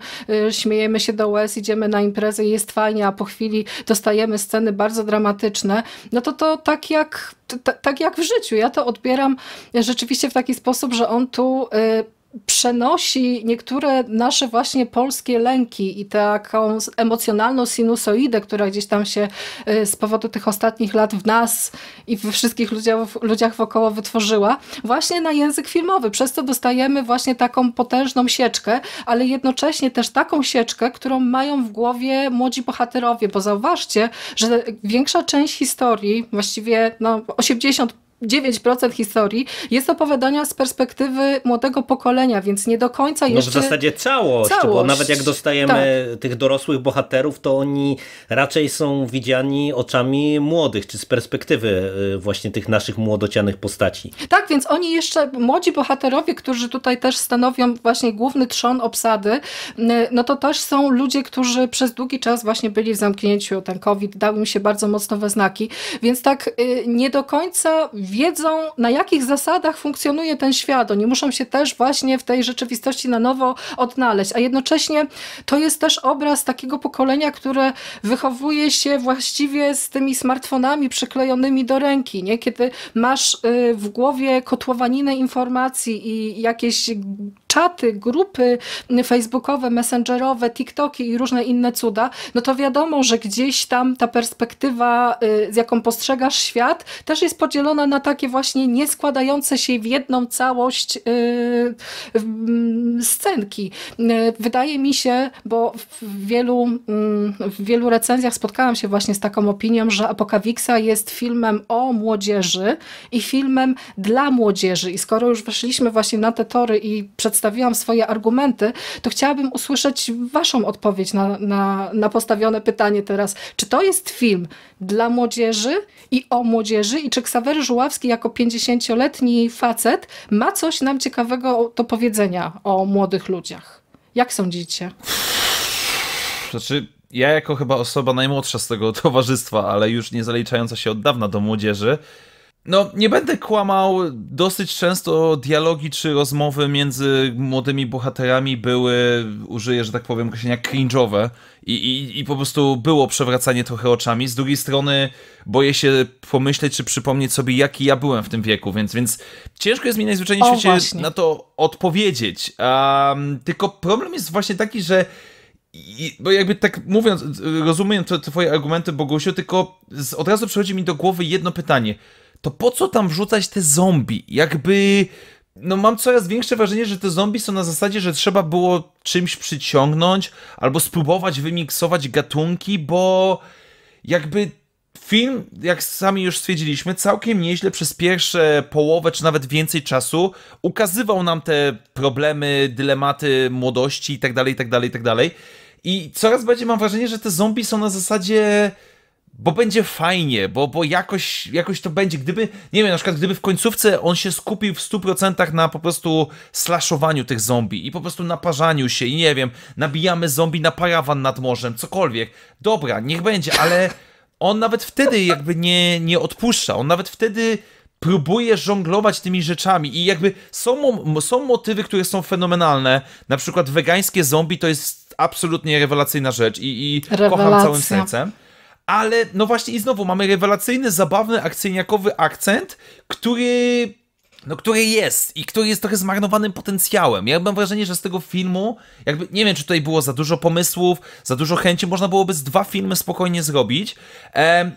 y, śmiejemy się do łez, idziemy na imprezę i jest fajnie, a po chwili dostajemy sceny bardzo dramatyczne, no to to tak jak, tak jak w życiu. Ja to odbieram rzeczywiście w taki sposób, że on tu y, przenosi niektóre nasze właśnie polskie lęki i taką emocjonalną sinusoidę, która gdzieś tam się y, z powodu tych ostatnich lat w nas i we wszystkich ludziach, ludziach wokoło wytworzyła, właśnie na język filmowy, przez co dostajemy właśnie taką potężną sieczkę, ale jednocześnie też taką sieczkę, którą mają w głowie młodzi bohaterowie, bo zauważcie, że większa część historii, właściwie no 80 9% historii jest opowiadania z perspektywy młodego pokolenia, więc nie do końca jeszcze... No w zasadzie całość, całość. bo nawet jak dostajemy tak. tych dorosłych bohaterów, to oni raczej są widziani oczami młodych, czy z perspektywy y, właśnie tych naszych młodocianych postaci. Tak, więc oni jeszcze, młodzi bohaterowie, którzy tutaj też stanowią właśnie główny trzon obsady, y, no to też są ludzie, którzy przez długi czas właśnie byli w zamknięciu, ten COVID dał im się bardzo mocno we znaki, więc tak y, nie do końca wiedzą, na jakich zasadach funkcjonuje ten świat. Oni muszą się też właśnie w tej rzeczywistości na nowo odnaleźć, a jednocześnie to jest też obraz takiego pokolenia, które wychowuje się właściwie z tymi smartfonami przyklejonymi do ręki, nie? kiedy masz y, w głowie kotłowaninę informacji i jakieś czaty, grupy facebookowe, messengerowe, tiktoki i różne inne cuda, no to wiadomo, że gdzieś tam ta perspektywa, y, z jaką postrzegasz świat, też jest podzielona na takie właśnie nieskładające się w jedną całość y, mm, scenki. Y, wydaje mi się, bo w wielu, mm, w wielu recenzjach spotkałam się właśnie z taką opinią, że Apokawiksa jest filmem o młodzieży i filmem dla młodzieży. I skoro już weszliśmy właśnie na te tory i przedstawiliśmy przedstawiłam swoje argumenty, to chciałabym usłyszeć Waszą odpowiedź na, na, na postawione pytanie teraz. Czy to jest film dla młodzieży i o młodzieży? I czy Ksawery Żuławski jako 50-letni facet ma coś nam ciekawego do powiedzenia o młodych ludziach? Jak sądzicie? Znaczy, ja jako chyba osoba najmłodsza z tego towarzystwa, ale już nie zaliczająca się od dawna do młodzieży, no, nie będę kłamał, dosyć często dialogi czy rozmowy między młodymi bohaterami były, użyję, że tak powiem, określenia cringe'owe I, i, i po prostu było przewracanie trochę oczami. Z drugiej strony boję się pomyśleć czy przypomnieć sobie, jaki ja byłem w tym wieku, więc, więc ciężko jest mi najzwyczajniej w świecie na to odpowiedzieć. Um, tylko problem jest właśnie taki, że i, bo jakby tak mówiąc, rozumiem te, te twoje argumenty, Bogusiu, tylko z, od razu przychodzi mi do głowy jedno pytanie – to po co tam wrzucać te zombie? Jakby... No mam coraz większe wrażenie, że te zombie są na zasadzie, że trzeba było czymś przyciągnąć albo spróbować wymiksować gatunki, bo jakby film, jak sami już stwierdziliśmy, całkiem nieźle przez pierwsze połowę czy nawet więcej czasu ukazywał nam te problemy, dylematy młodości itd., itd., itd. I coraz bardziej mam wrażenie, że te zombie są na zasadzie bo będzie fajnie, bo, bo jakoś, jakoś to będzie. Gdyby, nie wiem, na przykład gdyby w końcówce on się skupił w 100% na po prostu slashowaniu tych zombie i po prostu naparzaniu się i nie wiem, nabijamy zombie na parawan nad morzem, cokolwiek. Dobra, niech będzie, ale on nawet wtedy jakby nie, nie odpuszcza, on nawet wtedy próbuje żonglować tymi rzeczami i jakby są, są motywy, które są fenomenalne, na przykład wegańskie zombie to jest absolutnie rewelacyjna rzecz i, i kocham całym sercem ale no właśnie i znowu mamy rewelacyjny, zabawny, akcyjniakowy akcent, który no, który jest i który jest trochę zmarnowanym potencjałem. Ja mam wrażenie, że z tego filmu, jakby nie wiem, czy tutaj było za dużo pomysłów, za dużo chęci, można byłoby z dwa filmy spokojnie zrobić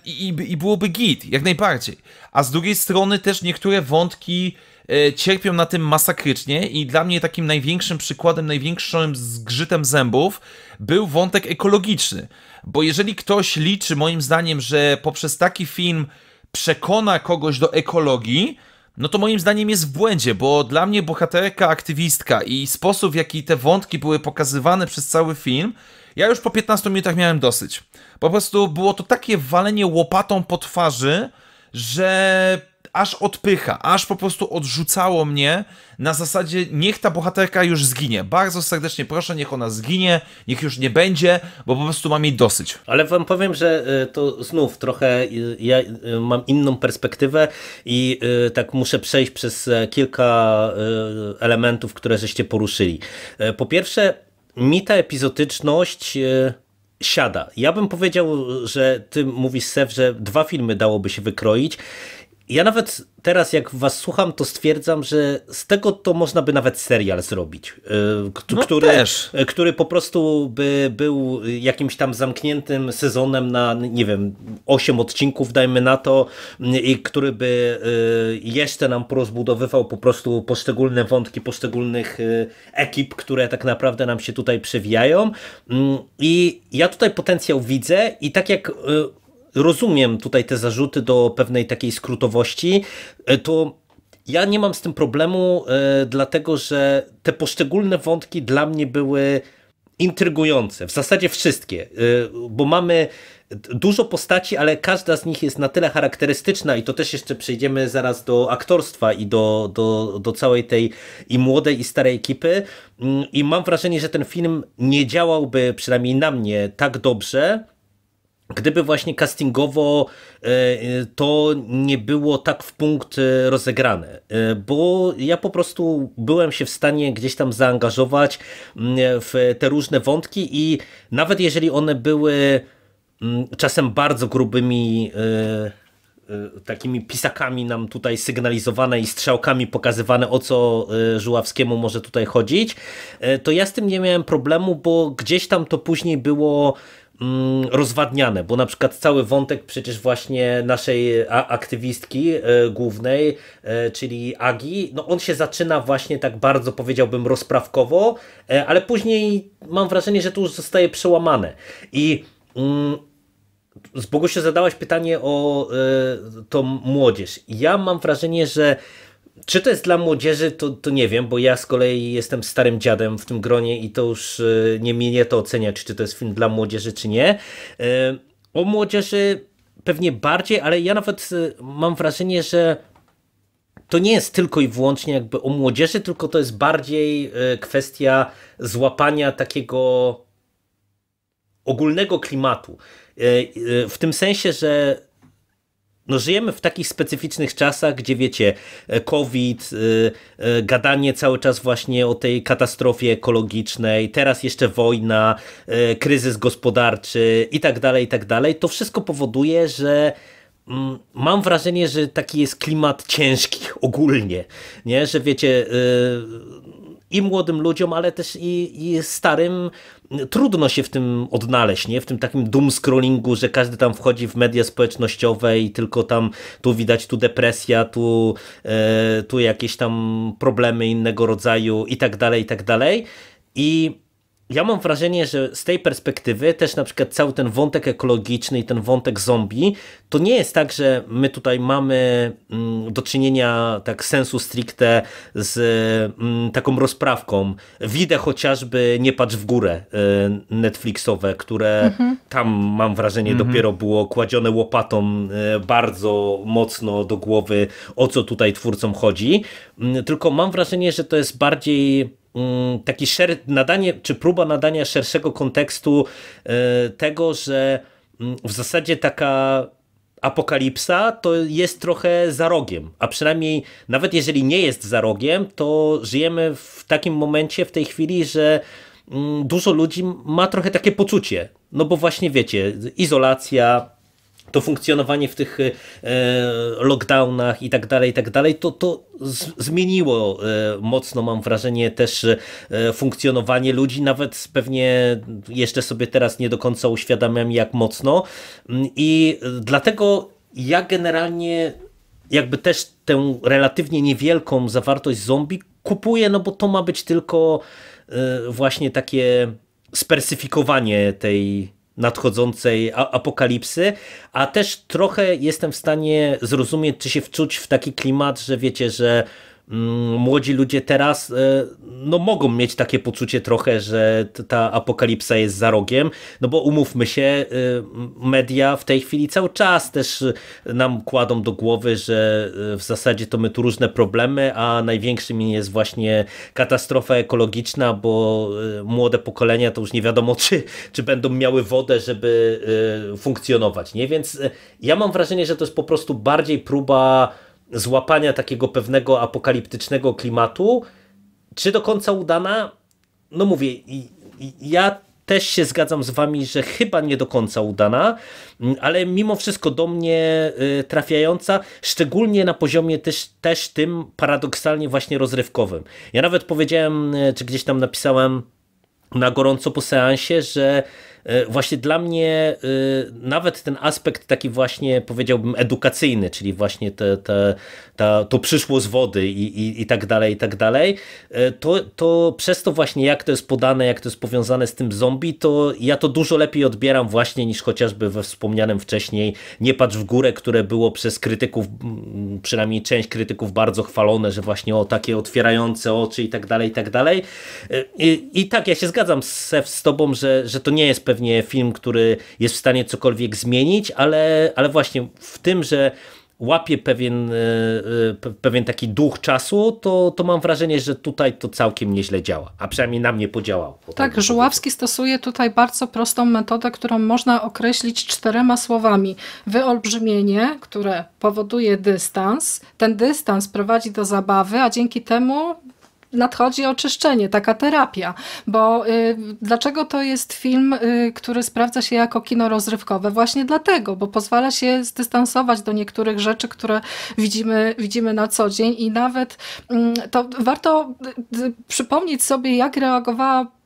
i, i byłoby git, jak najbardziej. A z drugiej strony też niektóre wątki E, cierpią na tym masakrycznie i dla mnie takim największym przykładem, największym zgrzytem zębów był wątek ekologiczny. Bo jeżeli ktoś liczy, moim zdaniem, że poprzez taki film przekona kogoś do ekologii, no to moim zdaniem jest w błędzie, bo dla mnie bohaterka, aktywistka i sposób, w jaki te wątki były pokazywane przez cały film, ja już po 15 minutach miałem dosyć. Po prostu było to takie walenie łopatą po twarzy, że aż odpycha, aż po prostu odrzucało mnie na zasadzie niech ta bohaterka już zginie. Bardzo serdecznie proszę, niech ona zginie, niech już nie będzie, bo po prostu mam jej dosyć. Ale wam powiem, że e, to znów trochę e, ja e, mam inną perspektywę i tak muszę przejść przez kilka elementów, które żeście poruszyli. Po pierwsze, mi ta epizodyczność siada. Ja bym powiedział, że ty mówisz, Sef, że dwa filmy dałoby się wykroić. Ja nawet teraz, jak was słucham, to stwierdzam, że z tego to można by nawet serial zrobić, y, no który, też. Y, który po prostu by był jakimś tam zamkniętym sezonem na, nie wiem, 8 odcinków, dajmy na to, i który by y, jeszcze nam porozbudowywał po prostu poszczególne wątki poszczególnych ekip, które tak naprawdę nam się tutaj przewijają. Mm, I ja tutaj potencjał widzę i tak jak rozumiem tutaj te zarzuty do pewnej takiej skrótowości, e, to ja nie mam z tym problemu, e, dlatego że te poszczególne wątki dla mnie były intrygujące. W zasadzie wszystkie, e, bo mamy dużo postaci, ale każda z nich jest na tyle charakterystyczna i to też jeszcze przejdziemy zaraz do aktorstwa i do, do, do całej tej i młodej i starej ekipy mm, i mam wrażenie, że ten film nie działałby przynajmniej na mnie tak dobrze, Gdyby właśnie castingowo e, to nie było tak w punkt e, rozegrane, e, bo ja po prostu byłem się w stanie gdzieś tam zaangażować w te różne wątki i nawet jeżeli one były czasem bardzo grubymi takimi pisakami nam tutaj sygnalizowane i strzałkami pokazywane, o co Żuławskiemu może tutaj chodzić, to ja z tym nie miałem problemu, bo gdzieś tam to później było Mm, rozwadniane, bo na przykład cały wątek przecież właśnie naszej aktywistki e, głównej, e, czyli Agi, no on się zaczyna właśnie tak bardzo powiedziałbym rozprawkowo, e, ale później mam wrażenie, że to już zostaje przełamane i mm, z z się zadałaś pytanie o tą młodzież. Ja mam wrażenie, że czy to jest dla młodzieży, to, to nie wiem, bo ja z kolei jestem starym dziadem w tym gronie i to już e, nie mnie to oceniać, czy to jest film dla młodzieży, czy nie. E, o młodzieży pewnie bardziej, ale ja nawet e, mam wrażenie, że to nie jest tylko i wyłącznie jakby o młodzieży, tylko to jest bardziej kwestia złapania takiego ogólnego klimatu. W tym sensie, że no, żyjemy w takich specyficznych czasach, gdzie wiecie, e, COVID, e, e, gadanie cały czas właśnie o tej katastrofie ekologicznej, teraz jeszcze wojna, kryzys gospodarczy i tak dalej, i tak dalej. To wszystko powoduje, że mm, mam wrażenie, że taki jest klimat ciężki ogólnie, nie? że wiecie, i młodym ludziom, ale też i, i starym trudno się w tym odnaleźć, nie? w tym takim doom scrollingu, że każdy tam wchodzi w media społecznościowe i tylko tam tu widać tu depresja, tu, e, tu jakieś tam problemy innego rodzaju i tak dalej, i tak dalej. I ja mam wrażenie, że z tej perspektywy też na przykład cały ten wątek ekologiczny i ten wątek zombie, to nie jest tak, że my tutaj mamy mm, do czynienia tak sensu stricte z mm, taką rozprawką. Widzę chociażby Nie patrz w górę y, Netflixowe, które mhm. tam mam wrażenie mhm. dopiero było kładzione łopatą y, bardzo mocno do głowy, o co tutaj twórcom chodzi. Mm, tylko mam wrażenie, że to jest bardziej Mm, taki szer nadanie, czy próba nadania szerszego kontekstu e, tego, że mm, w zasadzie taka apokalipsa to jest trochę za rogiem, a przynajmniej nawet jeżeli nie jest za rogiem, to żyjemy w takim momencie, w tej chwili, że mm, dużo ludzi ma trochę takie poczucie, no bo właśnie wiecie, izolacja, to funkcjonowanie w tych e, lockdownach i tak dalej, i tak dalej, to, to zmieniło e, mocno, mam wrażenie, też e, funkcjonowanie ludzi, nawet pewnie jeszcze sobie teraz nie do końca uświadamiam, jak mocno. Mm, I dlatego ja generalnie jakby też tę relatywnie niewielką zawartość zombie kupuję, no bo to ma być tylko właśnie takie spersyfikowanie tej nadchodzącej apokalipsy, a też trochę jestem w stanie zrozumieć, czy się wczuć w taki klimat, że wiecie, że Mm, młodzi ludzie teraz e, no, mogą mieć takie poczucie trochę, że ta apokalipsa jest za rogiem, no bo umówmy się, e, media w tej chwili cały czas też e, nam kładą do głowy, że w zasadzie to my tu różne problemy, a największym jest właśnie katastrofa ekologiczna, bo młode pokolenia to już nie wiadomo, [laughs] czy, czy będą miały wodę, żeby funkcjonować, nie? Więc ja mam wrażenie, że to jest po prostu bardziej próba złapania takiego pewnego apokaliptycznego klimatu. Czy do końca udana? No mówię, i, i, ja też się zgadzam z wami, że chyba nie do końca udana, mm, ale mimo wszystko do mnie y, trafiająca, szczególnie na poziomie też, też tym paradoksalnie właśnie rozrywkowym. Ja nawet powiedziałem, y, czy gdzieś tam napisałem na gorąco po seansie, że E, właśnie dla mnie e, nawet ten aspekt taki właśnie powiedziałbym edukacyjny, czyli właśnie te, te ta, to przyszło z wody i, i, i tak dalej, i tak dalej, e, to, to przez to właśnie jak to jest podane, jak to jest powiązane z tym zombie, to ja to dużo lepiej odbieram właśnie niż chociażby we wspomnianym wcześniej Nie patrz w górę, które było przez krytyków, przynajmniej część krytyków bardzo chwalone, że właśnie o takie otwierające oczy i tak dalej, i tak dalej. E, I, tak, ja się zgadzam z, z tobą, że, że to nie jest pewnie film, który jest w stanie cokolwiek zmienić, ale, ale właśnie w tym, że łapie pewien, e, e, pewien taki duch czasu, to, to mam wrażenie, że tutaj to całkiem nieźle działa, a przynajmniej na mnie podziałało. Tak, Żuławski stosuje tutaj bardzo prostą metodę, którą można określić czterema słowami. Wyolbrzymienie, które powoduje dystans, ten dystans prowadzi do zabawy, a dzięki temu nadchodzi oczyszczenie, taka terapia. Bo y, dlaczego to jest film, y, który sprawdza się jako kino rozrywkowe? Właśnie dlatego, bo pozwala się zdystansować do niektórych rzeczy, które widzimy, widzimy na co dzień i nawet y, to warto y, y, przypomnieć sobie, jak reagowała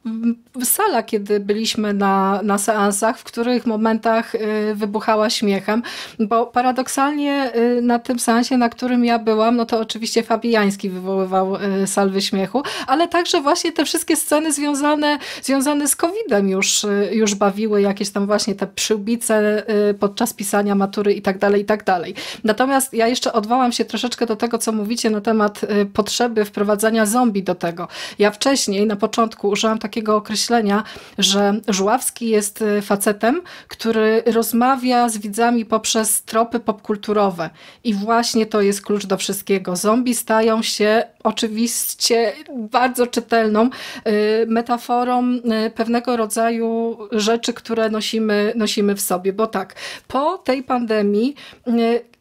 sala, kiedy byliśmy na, na seansach, w których momentach y, wybuchała śmiechem, bo paradoksalnie y, na tym seansie, na którym ja byłam, no to oczywiście Fabiański wywoływał y, salwy śmiechu, ale także właśnie te wszystkie sceny związane, związane z COVID-em już, już bawiły, jakieś tam właśnie te przyłbice podczas pisania matury i tak dalej, i tak dalej. Natomiast ja jeszcze odwołam się troszeczkę do tego, co mówicie na temat potrzeby wprowadzania zombie do tego. Ja wcześniej, na początku użyłam tak takiego określenia, że Żuławski jest y, facetem, który rozmawia z widzami poprzez tropy popkulturowe. I właśnie to jest klucz do wszystkiego. Zombie stają się oczywiście bardzo czytelną y, metaforą y, pewnego rodzaju rzeczy, które nosimy, nosimy w sobie. Bo tak, po tej pandemii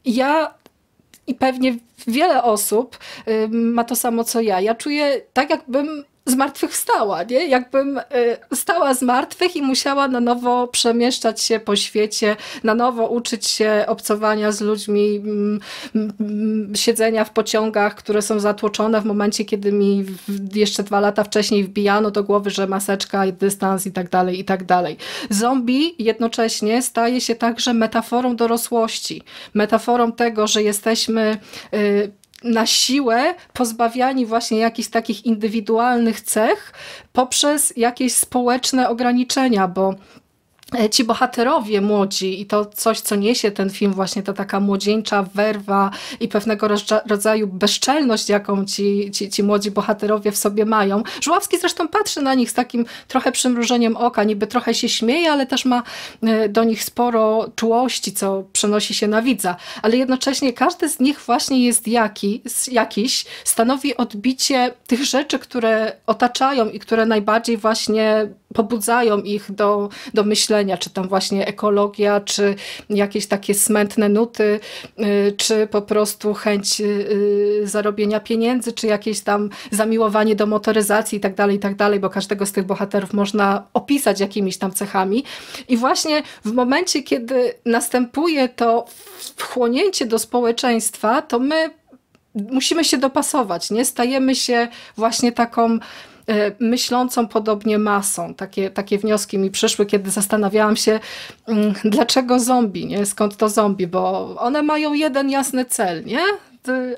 ja i pewnie wiele osób ma to samo co ja. Ja czuję tak, jakbym z martwych wstała, nie? Jakbym y, stała z martwych i musiała na nowo przemieszczać się po świecie, na nowo uczyć się obcowania z ludźmi, siedzenia w pociągach, które są zatłoczone w momencie, kiedy mi jeszcze dwa lata wcześniej wbijano do głowy, że maseczka, dystans i tak dalej, i tak dalej. Zombie jednocześnie staje się także metaforą dorosłości, metaforą tego, że jesteśmy y, na siłę pozbawiani właśnie jakichś takich indywidualnych cech poprzez jakieś społeczne ograniczenia, bo E, ci bohaterowie młodzi i to coś, co niesie ten film, właśnie ta taka młodzieńcza werwa i pewnego rodzaju bezczelność, jaką ci, ci, ci młodzi bohaterowie w sobie mają. Żuławski zresztą patrzy na nich z takim trochę przymrużeniem oka, niby trochę się śmieje, ale też ma e, do nich sporo czułości, co przenosi się na widza. Ale jednocześnie każdy z nich właśnie jest jaki, jakiś, stanowi odbicie tych rzeczy, które otaczają i które najbardziej właśnie pobudzają ich do, do myślenia czy tam właśnie ekologia, czy jakieś takie smętne nuty, y, czy po prostu chęć y, y, zarobienia pieniędzy, czy jakieś tam zamiłowanie do motoryzacji i tak dalej, i tak dalej, bo każdego z tych bohaterów można opisać jakimiś tam cechami. I właśnie w momencie, kiedy następuje to wchłonięcie do społeczeństwa, to my musimy się dopasować, nie? Stajemy się właśnie taką E, myślącą podobnie masą. Takie, takie wnioski mi przyszły, kiedy zastanawiałam się, mm, dlaczego zombie, nie? skąd to zombie, bo one mają jeden jasny cel, nie?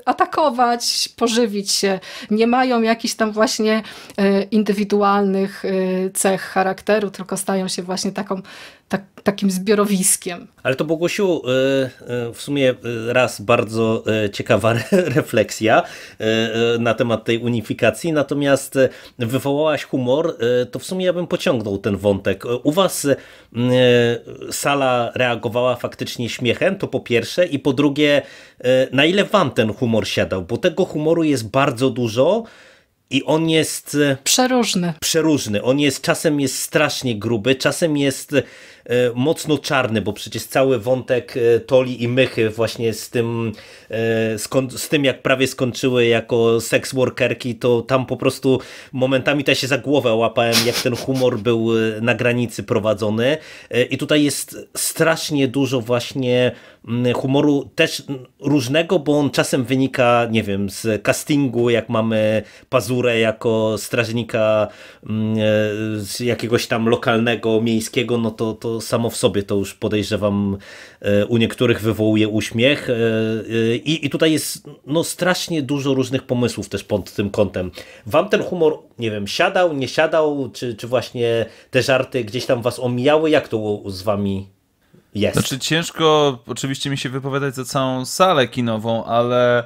atakować, pożywić się. Nie mają jakichś tam właśnie e, indywidualnych e, cech charakteru, tylko stają się właśnie taką tak, takim zbiorowiskiem. Ale to Bogusiu, e, e, w sumie e, raz bardzo ciekawa [laughs] refleksja na temat tej unifikacji, natomiast wywołałaś humor, to w sumie ja bym pociągnął ten wątek. U was sala reagowała faktycznie śmiechem, to po pierwsze, i po drugie, na ile wam ten humor siadał, bo tego humoru jest bardzo dużo, i on jest. Przeróżny. Przeróżny. On jest czasem jest strasznie gruby, czasem jest E, mocno czarny, bo przecież cały wątek e, Toli i Mychy właśnie z tym, e, z tym jak prawie skończyły jako sex workerki, to tam po prostu momentami też się za głowę łapałem, jak ten humor był na granicy prowadzony. I tutaj jest strasznie dużo właśnie Mm, humoru też różnego, bo on czasem wynika, nie wiem, z castingu, jak mamy Pazurę jako strażnika mm, e, z jakiegoś tam lokalnego, miejskiego, no to, to samo w sobie to już podejrzewam e, u niektórych wywołuje uśmiech e, i, i tutaj jest no, strasznie dużo różnych pomysłów też pod tym kątem. Wam ten humor, nie wiem, siadał, nie siadał, czy, czy właśnie te żarty gdzieś tam was omijały? Jak to z wami jest. Znaczy ciężko oczywiście mi się wypowiadać za całą salę kinową, ale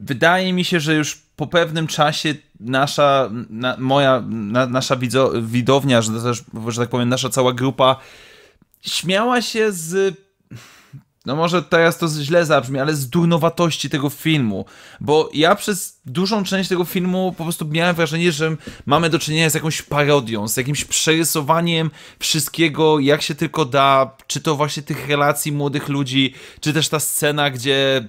wydaje mi się, że już po pewnym czasie nasza, na, moja, na, nasza widzo, widownia, że, też, że tak powiem, nasza cała grupa śmiała się z no może teraz to źle zabrzmi, ale z durnowatości tego filmu, bo ja przez dużą część tego filmu po prostu miałem wrażenie, że mamy do czynienia z jakąś parodią, z jakimś przerysowaniem wszystkiego, jak się tylko da, czy to właśnie tych relacji młodych ludzi, czy też ta scena, gdzie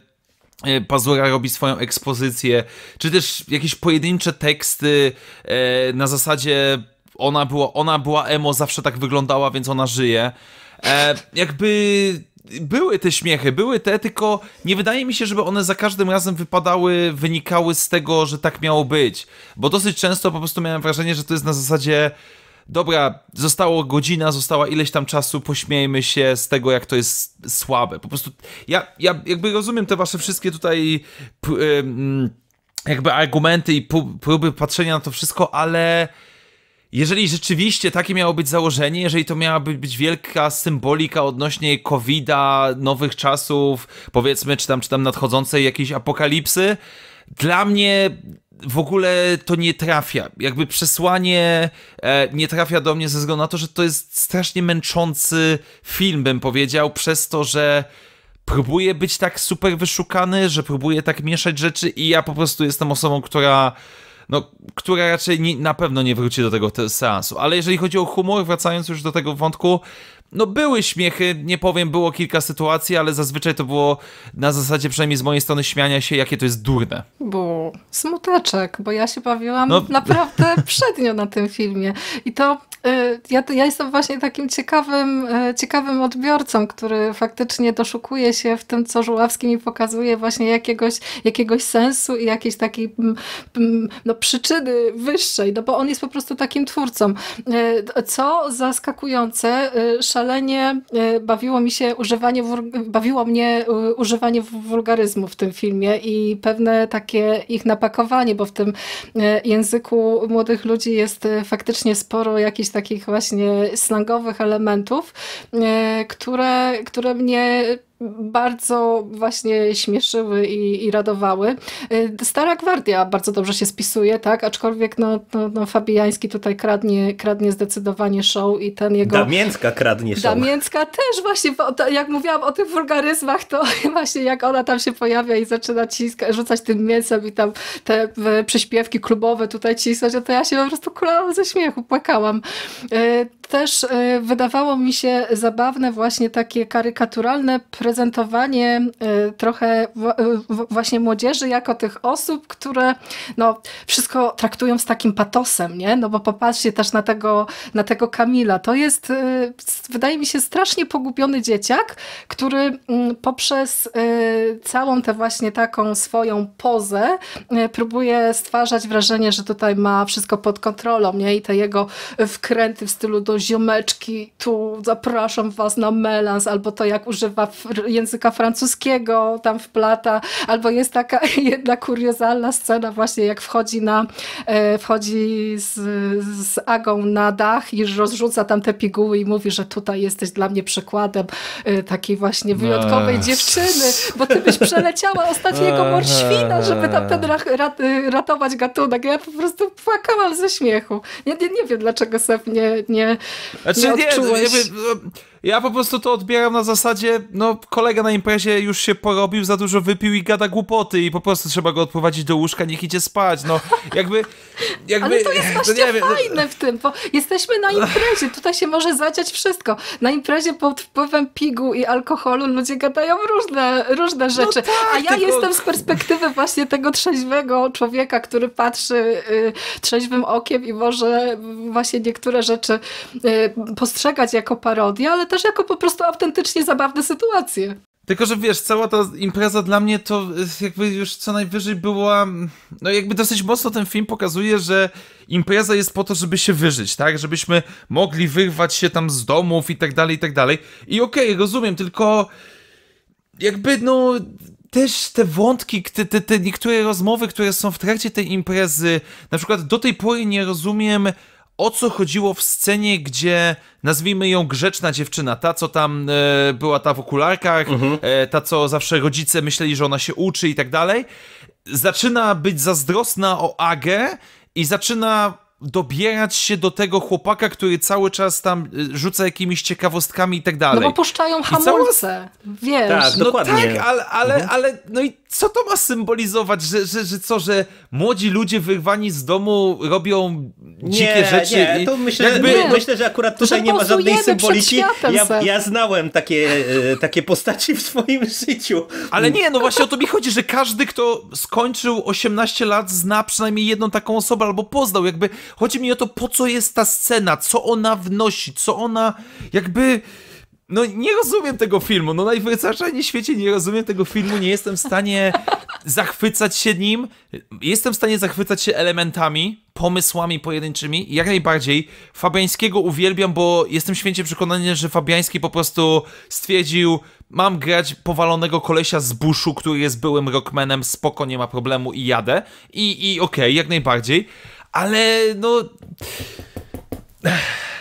e, Pazura robi swoją ekspozycję, czy też jakieś pojedyncze teksty e, na zasadzie ona była, ona była emo, zawsze tak wyglądała, więc ona żyje. E, jakby były te śmiechy, były te, tylko nie wydaje mi się, żeby one za każdym razem wypadały, wynikały z tego, że tak miało być. Bo dosyć często po prostu miałem wrażenie, że to jest na zasadzie dobra, została godzina, została ileś tam czasu, pośmiejmy się z tego, jak to jest słabe. Po prostu ja, ja jakby rozumiem te wasze wszystkie tutaj jakby argumenty i próby patrzenia na to wszystko, ale jeżeli rzeczywiście takie miało być założenie, jeżeli to miałaby być wielka symbolika odnośnie COVID-a, nowych czasów, powiedzmy, czy tam, czy tam nadchodzącej jakiejś apokalipsy, dla mnie w ogóle to nie trafia. Jakby przesłanie e, nie trafia do mnie ze względu na to, że to jest strasznie męczący film, bym powiedział, przez to, że próbuje być tak super wyszukany, że próbuje tak mieszać rzeczy i ja po prostu jestem osobą, która no, która raczej nie, na pewno nie wróci do tego te, seansu. Ale jeżeli chodzi o humor, wracając już do tego wątku, no były śmiechy, nie powiem, było kilka sytuacji, ale zazwyczaj to było na zasadzie przynajmniej z mojej strony śmiania się, jakie to jest durne. Bo smuteczek, bo ja się bawiłam no. naprawdę [laughs] przednio na tym filmie. I to E, ja, ja jestem właśnie takim ciekawym, e, ciekawym odbiorcą, który faktycznie doszukuje się w tym, co Żuławski mi pokazuje, właśnie jakiegoś, jakiegoś sensu i jakiejś takiej no, przyczyny wyższej, no bo on jest po prostu takim twórcą. E, co zaskakujące, szalenie bawiło mi się używanie, bawiło mnie używanie wulgaryzmu w tym filmie i pewne takie ich napakowanie, bo w tym języku młodych ludzi jest faktycznie sporo jakichś takich właśnie slangowych elementów, e, które, które mnie bardzo właśnie śmieszyły i, i radowały. Y, Stara Gwardia bardzo dobrze się spisuje, tak? Aczkolwiek no, no, no Fabiański tutaj kradnie, kradnie zdecydowanie show i ten jego... Damięcka kradnie show. Damięcka też właśnie, jak mówiłam o tych wulgaryzmach, to [laughs] właśnie jak ona tam się pojawia i zaczyna ciska, rzucać tym mięsem i tam te przyśpiewki klubowe tutaj cisnąć, no to ja się po prostu kulałam ze śmiechu, płakałam. Y, też y, wydawało mi się zabawne właśnie takie karykaturalne prezentacje prezentowanie y, trochę y, właśnie młodzieży jako tych osób, które no, wszystko traktują z takim patosem, nie? No bo popatrzcie też na tego, na tego Kamila. To jest, y, wydaje mi się, strasznie pogubiony dzieciak, który mm, poprzez całą tę właśnie taką swoją pozę próbuje stwarzać wrażenie, że tutaj ma wszystko pod kontrolą, nie? I te jego wkręty w stylu do ziomeczki, tu zapraszam was na melans, albo to jak używa języka francuskiego tam wplata, albo jest taka [laughs] jedna kuriozalna scena właśnie, jak wchodzi na, e, wchodzi z, z Agą na dach i rozrzuca tam te piguły i mówi, że tutaj jesteś dla mnie przykładem e, takiej właśnie wyjątkowej dziewczyny, bo ty byś przeleciała ostatniego morświna, żeby tam ten ra rat ratować gatunek. Ja po prostu płakałam ze śmiechu. Nie, nie, nie wiem, dlaczego Sef nie, nie, znaczy, nie odczułeś... Nie, nie, no, ja po prostu to odbieram na zasadzie, no kolega na imprezie już się porobił, za dużo wypił i gada głupoty i po prostu trzeba go odprowadzić do łóżka, niech idzie spać, no jakby jakby, Ale to jest [laughs] właśnie to wiem, no- fajne w tym, bo jesteśmy na imprezie, tutaj się może zadziać wszystko. Na imprezie pod wpływem pigu i alkoholu ludzie gadają różne, różne no rzeczy, no tak, a ja tylko... jestem z perspektywy właśnie tego trzeźwego człowieka, który patrzy y, trzeźwym okiem i może właśnie niektóre rzeczy y, postrzegać jako parodię, ale też jako po prostu autentycznie zabawne sytuacje. Tylko, że wiesz, cała ta impreza dla mnie to y, jakby już co najwyżej była. No, jakby dosyć mocno ten film pokazuje, że impreza jest po to, żeby się wyżyć, tak? Żebyśmy mogli wyrwać się tam z domów i tak dalej, i tak dalej. I okej, okay, rozumiem, tylko jakby no. Też te wątki, te, te, te niektóre rozmowy, które są w trakcie tej imprezy, na przykład do tej pory nie rozumiem o co chodziło w scenie, gdzie nazwijmy ją grzeczna dziewczyna, ta co tam e, była ta w okularkach, mhm. e, ta co zawsze rodzice myśleli, że ona się uczy i tak dalej, zaczyna być zazdrosna o Agę i zaczyna dobierać się do tego chłopaka, który cały czas tam y, rzuca jakimiś ciekawostkami i tak dalej. No bo puszczają hamulce, cała... wiesz. Tak, no dokładnie. tak, ale, ale, mhm. ale no i co to ma symbolizować, że, że, że co, że młodzi ludzie wyrwani z domu robią dzikie nie, rzeczy? Nie, to myślę, jakby... nie. myślę, że akurat tutaj że nie ma żadnej symboliki. Ja, ja, znałem takie, y, takie postaci w swoim [laughs] życiu. Ale nie, no właśnie o to mi chodzi, że każdy, kto skończył 18 lat, zna przynajmniej jedną taką osobę albo poznał, jakby Chodzi mi o to, po co jest ta scena, co ona wnosi, co ona jakby... No nie rozumiem tego filmu, no najwyraźniej świecie nie rozumiem tego filmu, nie jestem w stanie [laughs] zachwycać się nim, jestem w stanie zachwycać się elementami, pomysłami pojedynczymi, jak najbardziej. Fabiańskiego uwielbiam, bo jestem święcie przekonany, że Fabiański po prostu stwierdził, mam grać powalonego kolesia z buszu, który jest byłym rockmanem, spoko, nie ma problemu i jadę. I, i okej, okay, jak najbardziej ale no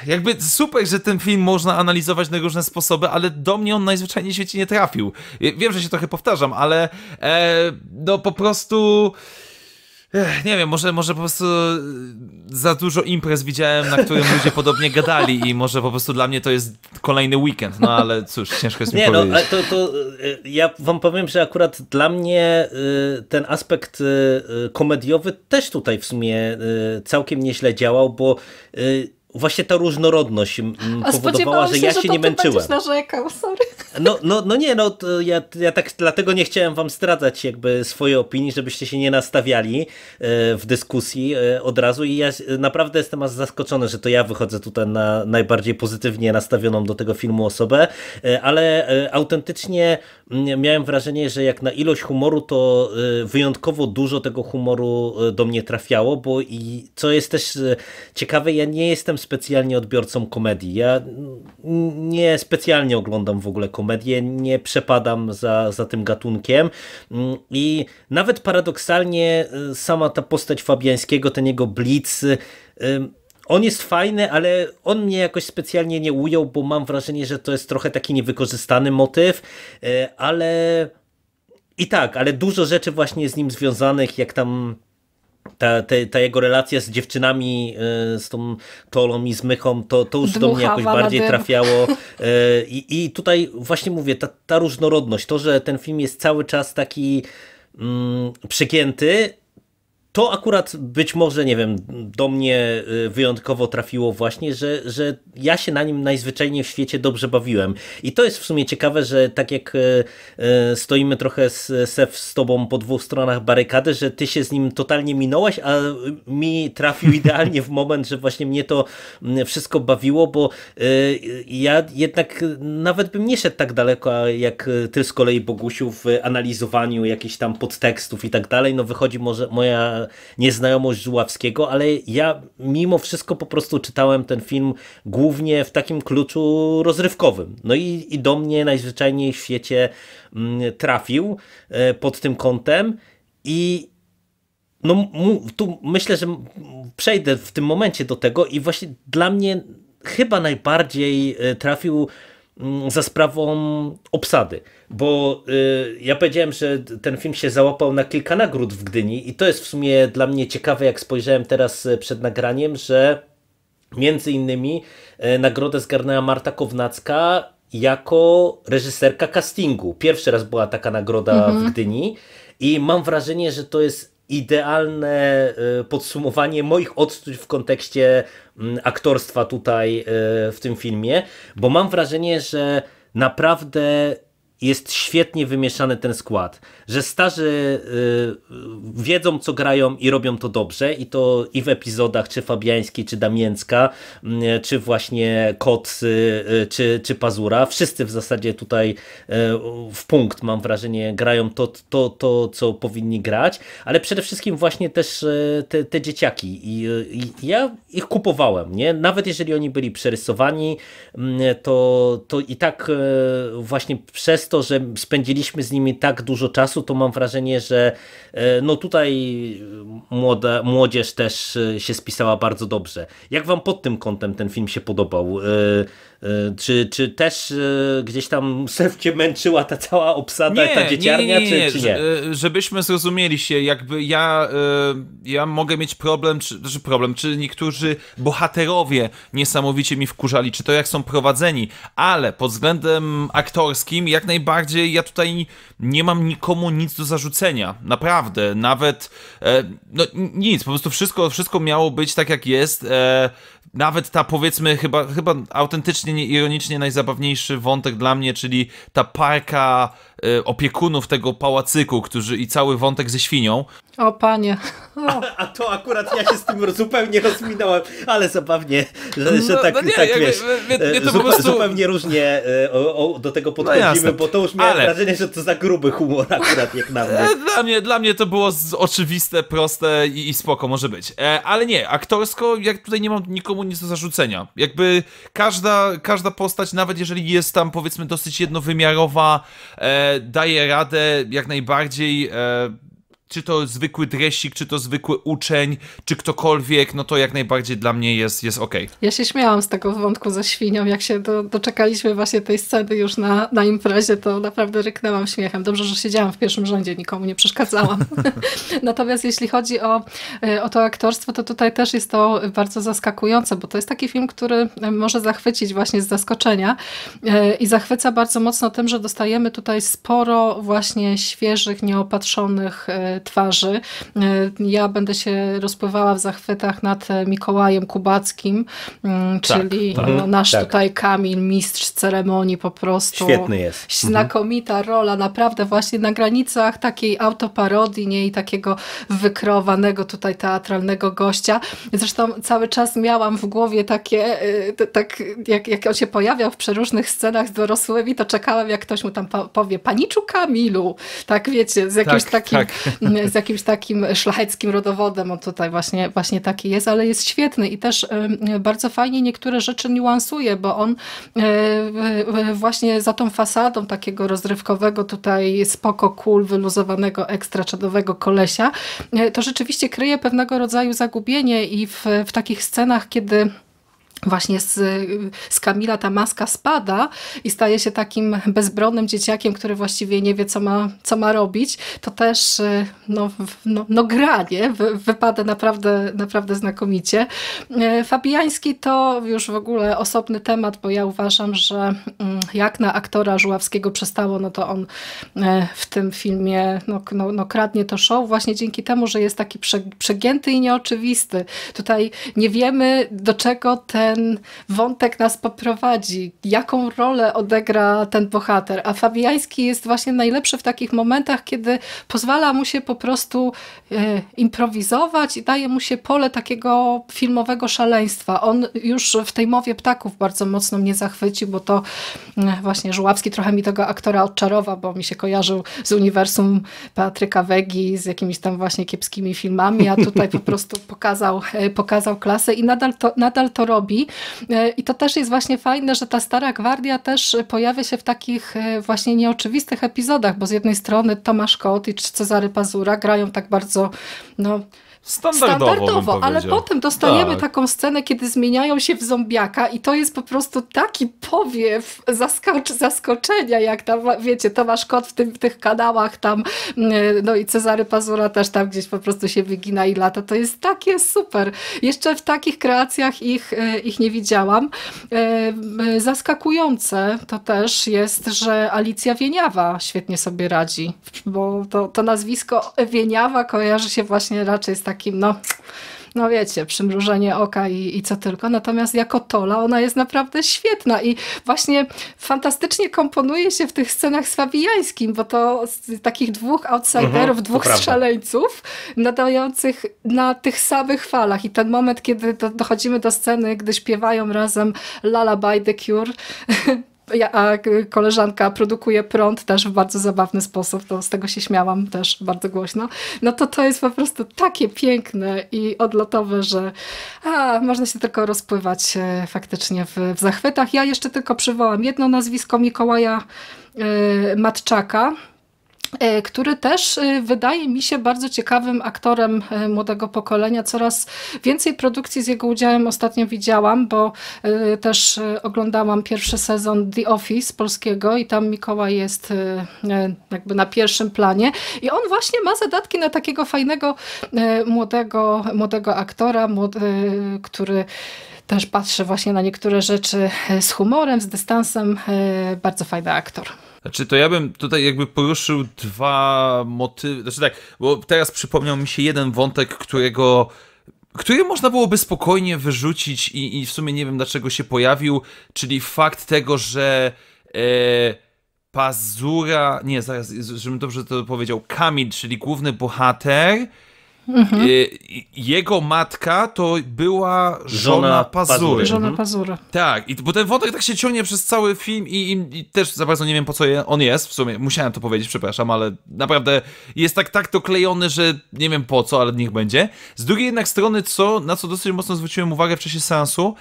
jakby super, że ten film można analizować na różne sposoby, ale do mnie on najzwyczajniej w świecie nie trafił. Wiem, że się trochę powtarzam, ale e, no po prostu nie wiem, może, może po prostu e, za dużo imprez widziałem, na którym ludzie podobnie gadali i może po prostu dla mnie to jest kolejny weekend, no ale cóż, ciężko jest nie, mi no, powiedzieć. Nie, no, to, to e, ja wam powiem, że akurat dla mnie e, ten aspekt komediowy też tutaj w sumie całkiem nieźle działał, bo właśnie ta różnorodność mm, A powodowała, że ja się że nie męczyłem. Narzekał, sorry. No, no, no nie, no ja, ja tak dlatego nie chciałem wam stradzać jakby swojej opinii, żebyście się nie nastawiali e, w dyskusji e, od razu i ja naprawdę jestem aż zaskoczony, że to ja wychodzę tutaj na najbardziej pozytywnie nastawioną do tego filmu osobę, e, ale autentycznie mm, miałem wrażenie, że jak na ilość humoru to wyjątkowo dużo tego humoru do mnie trafiało, bo i co jest też ciekawe, ja nie jestem specjalnie odbiorcą komedii. Ja nie specjalnie oglądam w ogóle komedię, nie przepadam za, za tym gatunkiem mm, i nawet paradoksalnie y, sama ta postać Fabiańskiego, ten jego blitz, y, on jest fajny, ale on mnie jakoś specjalnie nie ujął, bo mam wrażenie, że to jest trochę taki niewykorzystany motyw, y, ale i tak, ale dużo rzeczy właśnie z nim związanych, jak tam ta, ta, jego relacja z dziewczynami, e, z tą Tolą i z Mychą, to, to już Dmuchawa do mnie jakoś bardziej trafiało. E, I, I tutaj właśnie mówię, ta, ta różnorodność, to, że ten film jest cały czas taki mm, to akurat być może, nie wiem, do mnie y, wyjątkowo trafiło właśnie, że, że ja się na nim najzwyczajniej w świecie dobrze bawiłem. I to jest w sumie ciekawe, że tak jak y, y, stoimy trochę z Sef z tobą po dwóch stronach barykady, że ty się z nim totalnie minąłeś, a mi trafił [laughs] idealnie w moment, że właśnie mnie to mm, wszystko bawiło, bo ja jednak nawet bym nie szedł tak daleko, jak ty z kolei Bogusiu w analizowaniu jakichś tam podtekstów i tak dalej. No wychodzi może moja nieznajomość Żuławskiego, ale ja mimo wszystko po prostu czytałem ten film głównie w takim kluczu rozrywkowym. No i, i do mnie najzwyczajniej w świecie mm, trafił e, pod tym kątem i no, tu myślę, że przejdę w tym momencie do tego i właśnie dla mnie chyba najbardziej e, trafił Mm, za sprawą obsady, bo y, ja powiedziałem, że ten film się załapał na kilka nagród w Gdyni i to jest w sumie dla mnie ciekawe, jak spojrzałem teraz y, przed nagraniem, że między innymi y, nagrodę zgarnęła Marta Kownacka jako reżyserka castingu. Pierwszy raz była taka nagroda mhm. w Gdyni i mam wrażenie, że to jest idealne y, podsumowanie moich odczuć w kontekście mm, aktorstwa tutaj y, w tym filmie, bo mam wrażenie, że naprawdę jest świetnie wymieszany ten skład że starzy y, wiedzą, co grają i robią to dobrze i to i w epizodach, czy Fabiańskiej, czy Damięcka, mm, czy właśnie Kot, y, czy, czy Pazura. Wszyscy w zasadzie tutaj y, w punkt, mam wrażenie, grają to, to, to co powinni grać, ale przede wszystkim właśnie też te, te dzieciaki. I, I, ja ich kupowałem, nie? Nawet jeżeli oni byli przerysowani, mm, to, to i tak właśnie przez to, że spędziliśmy z nimi tak dużo czasu, to mam wrażenie, że e, no tutaj e, młoda, młodzież też e, się spisała bardzo dobrze. Jak wam pod tym kątem ten film się podobał? E, czy, czy też e, gdzieś tam szewcie męczyła ta cała obsada, nie, ta dzieciarnia, nie, nie, nie, czy, czy nie? E, żebyśmy zrozumieli się, jakby ja, ja mogę mieć problem, czy, czy znaczy problem, czy niektórzy bohaterowie niesamowicie mi wkurzali, czy to jak są prowadzeni, ale pod względem aktorskim jak najbardziej ja tutaj nie mam nikomu nic do zarzucenia, naprawdę, nawet no nic, po prostu wszystko, wszystko miało być tak jak jest, nawet ta powiedzmy chyba, chyba autentycznie, ironicznie najzabawniejszy wątek dla mnie, czyli ta parka Y, opiekunów tego pałacyku, którzy i cały wątek ze świnią. O panie. O. [laughs] A, a, to akurat ja się z tym zupełnie rozminąłem, ale zabawnie, że, że no, tak, no, no nie, tak jakby, wiesz, nie, e, to zu, prostu... zupełnie różnie e, o, o, do tego no podchodzimy, no, bo to już miałem ale... wrażenie, że to za gruby humor akurat jak na mnie. E, dla mnie, dla mnie to było oczywiste, proste i, i spoko może być. ale nie, aktorsko jak tutaj nie mam nikomu nic do zarzucenia. Jakby każda, każda postać, nawet jeżeli jest tam powiedzmy dosyć jednowymiarowa, daje radę jak najbardziej e, czy to zwykły dresik, czy to zwykły uczeń, czy ktokolwiek, no to jak najbardziej dla mnie jest, jest okej. Okay. Ja się śmiałam z tego wątku ze świnią, jak się do, doczekaliśmy właśnie tej sceny już na, na imprezie, to naprawdę ryknęłam śmiechem. Dobrze, że siedziałam w pierwszym rzędzie, nikomu nie przeszkadzałam. [laughs] Natomiast jeśli chodzi o, e, o to aktorstwo, to tutaj też jest to bardzo zaskakujące, bo to jest taki film, który e, może zachwycić właśnie z zaskoczenia e, i zachwyca bardzo mocno tym, że dostajemy tutaj sporo właśnie świeżych, nieopatrzonych twarzy. E, ja będę się rozpływała w zachwytach nad e, Mikołajem Kubackim, mm, tak, czyli tak, no, mhm. nasz tak. tutaj Kamil, mistrz ceremonii po prostu. Świetny jest. Mhm. Znakomita mhm. rola, naprawdę właśnie na granicach takiej autoparodii nie? i takiego wykrowanego tutaj teatralnego gościa. Zresztą cały czas miałam w głowie takie, e, tak jak, jak on się pojawiał w przeróżnych scenach z dorosłymi, to czekałam jak ktoś mu tam powie, paniczu Kamilu, tak wiecie, z jakimś tak, takim tak. [laughs] z jakimś takim szlacheckim rodowodem, on tutaj właśnie, właśnie taki jest, ale jest świetny i też bardzo fajnie niektóre rzeczy niuansuje, bo on e, właśnie za tą fasadą takiego rozrywkowego tutaj spoko, cool, wyluzowanego, ekstra czadowego kolesia, e, to rzeczywiście kryje pewnego rodzaju zagubienie i w, w takich scenach, kiedy właśnie z, z Kamila ta maska spada i staje się takim bezbronnym dzieciakiem, który właściwie nie wie, co ma, co ma robić, to też e, no, no, no gra, nie? Wypada naprawdę, naprawdę znakomicie. E, Fabiański to już w ogóle osobny temat, bo ja uważam, że mm, jak na aktora Żuławskiego przestało, no to on e, w tym filmie no, no, no kradnie to show właśnie dzięki temu, że jest taki przegięty i nieoczywisty. Tutaj nie wiemy, do czego ten ten wątek nas poprowadzi, jaką rolę odegra ten bohater. A Fabiański jest właśnie najlepszy w takich momentach, kiedy pozwala mu się po prostu e, improwizować i daje mu się pole takiego filmowego szaleństwa. On już w tej mowie ptaków bardzo mocno mnie zachwycił, bo to e, właśnie Żuławski trochę mi tego aktora odczarowa, bo mi się kojarzył z uniwersum Patryka Wegi, z jakimiś tam właśnie kiepskimi filmami, a tutaj po [laughs] prostu pokazał, e, pokazał klasę i nadal to, nadal to robi. E, I to też jest właśnie fajne, że ta stara gwardia też pojawia się w takich e, właśnie nieoczywistych epizodach, bo z jednej strony Tomasz Kot i Cezary Pazura grają tak bardzo no, Standardowo, Standardowo ale potem dostaniemy tak. taką scenę, kiedy zmieniają się w zombiaka i to jest po prostu taki powiew zaskocz, zaskoczenia, jak tam, wiecie, Tomasz Kot w, tym, w tych kanałach tam, mm, no i Cezary Pazura też tam gdzieś po prostu się wygina i lata. To jest takie super. Jeszcze w takich kreacjach ich, e, ich nie widziałam. E, zaskakujące to też jest, że Alicja Wieniawa świetnie sobie radzi, bo to, to nazwisko Wieniawa kojarzy się właśnie raczej z takim takim, no, no wiecie, przymrużenie oka i, i co tylko. Natomiast jako Tola ona jest naprawdę świetna i właśnie fantastycznie komponuje się w tych scenach z Fabijańskim, bo to z takich dwóch outsiderów, mhm, dwóch szaleńców nadających na tych samych falach. I ten moment, kiedy dochodzimy do sceny, gdy śpiewają razem Lullaby the Cure, [laughs] a koleżanka produkuje prąd też w bardzo zabawny sposób, to z tego się śmiałam też bardzo głośno, no to to jest po prostu takie piękne i odlotowe, że a, można się tylko rozpływać e, faktycznie w, w zachwytach. Ja jeszcze tylko przywołam jedno nazwisko Mikołaja e, Matczaka, E, który też e, wydaje mi się bardzo ciekawym aktorem e, młodego pokolenia. Coraz więcej produkcji z jego udziałem ostatnio widziałam, bo też oglądałam pierwszy sezon The Office polskiego i tam Mikołaj jest jakby na pierwszym planie i on właśnie ma zadatki na takiego fajnego młodego, młodego aktora, młody, który też patrzy właśnie na niektóre rzeczy z humorem, z dystansem. Bardzo fajny aktor. Znaczy, to ja bym tutaj jakby poruszył dwa motywy. Znaczy tak, bo teraz przypomniał mi się jeden wątek, którego który można byłoby spokojnie wyrzucić i, i w sumie nie wiem dlaczego się pojawił, czyli fakt tego, że e, Pazura, nie, zaraz, żebym dobrze to powiedział, Kamil, czyli główny bohater, Mhm. Y, jego matka to była żona, żona Pazury. Pazury. Żona mhm. Pazury. Tak, i, bo ten wątek tak się ciągnie przez cały film i, i, i, też za bardzo nie wiem po co on jest, w sumie musiałem to powiedzieć, przepraszam, ale naprawdę jest tak, tak to klejony, że nie wiem po co, ale niech będzie. Z drugiej jednak strony, co, na co dosyć mocno zwróciłem uwagę w czasie seansu,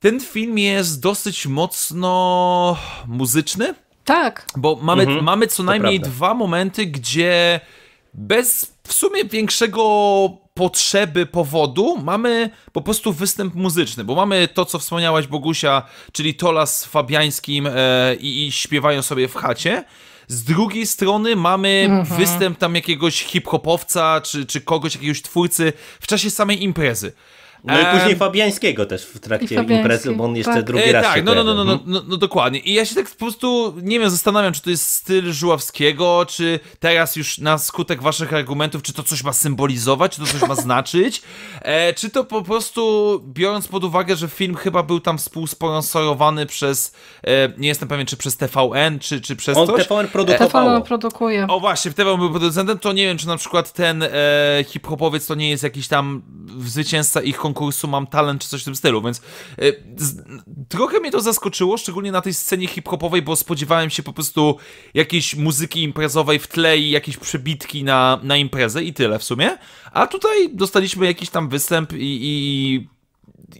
ten film jest dosyć mocno muzyczny. Tak. Bo mamy, mhm, mamy co najmniej dwa momenty, gdzie bez w sumie większego potrzeby powodu mamy po prostu występ muzyczny, bo mamy to, co wspomniałaś Bogusia, czyli Tola z Fabiańskim e, i, i śpiewają sobie w chacie. Z drugiej strony mamy mhm. występ tam jakiegoś hip-hopowca czy, czy kogoś, jakiegoś twórcy w czasie samej imprezy. No i później Fabiańskiego też w trakcie imprezy, bo on jeszcze tak. drugi e, raz tak, się no, no no, no, no, no, no, dokładnie. I ja się tak po prostu, nie wiem, zastanawiam, czy to jest styl Żuławskiego, czy teraz już na skutek waszych argumentów, czy to coś ma symbolizować, czy to coś ma [laughs] znaczyć, e, czy to po prostu, biorąc pod uwagę, że film chyba był tam współsponsorowany przez, e, nie jestem pewien, czy przez TVN, czy, czy przez on coś. TVN produkował. TVN produkuje. O właśnie, TVN był producentem, to nie wiem, czy na przykład ten hip-hopowiec to nie jest jakiś tam zwycięzca ich konkursu, konkursu Mam Talent czy coś w tym stylu, więc y, trochę mnie to zaskoczyło, szczególnie na tej scenie hip-hopowej, bo spodziewałem się po prostu jakiejś muzyki imprezowej w tle i jakieś przebitki na, na imprezę i tyle w sumie. A tutaj dostaliśmy jakiś tam występ i, i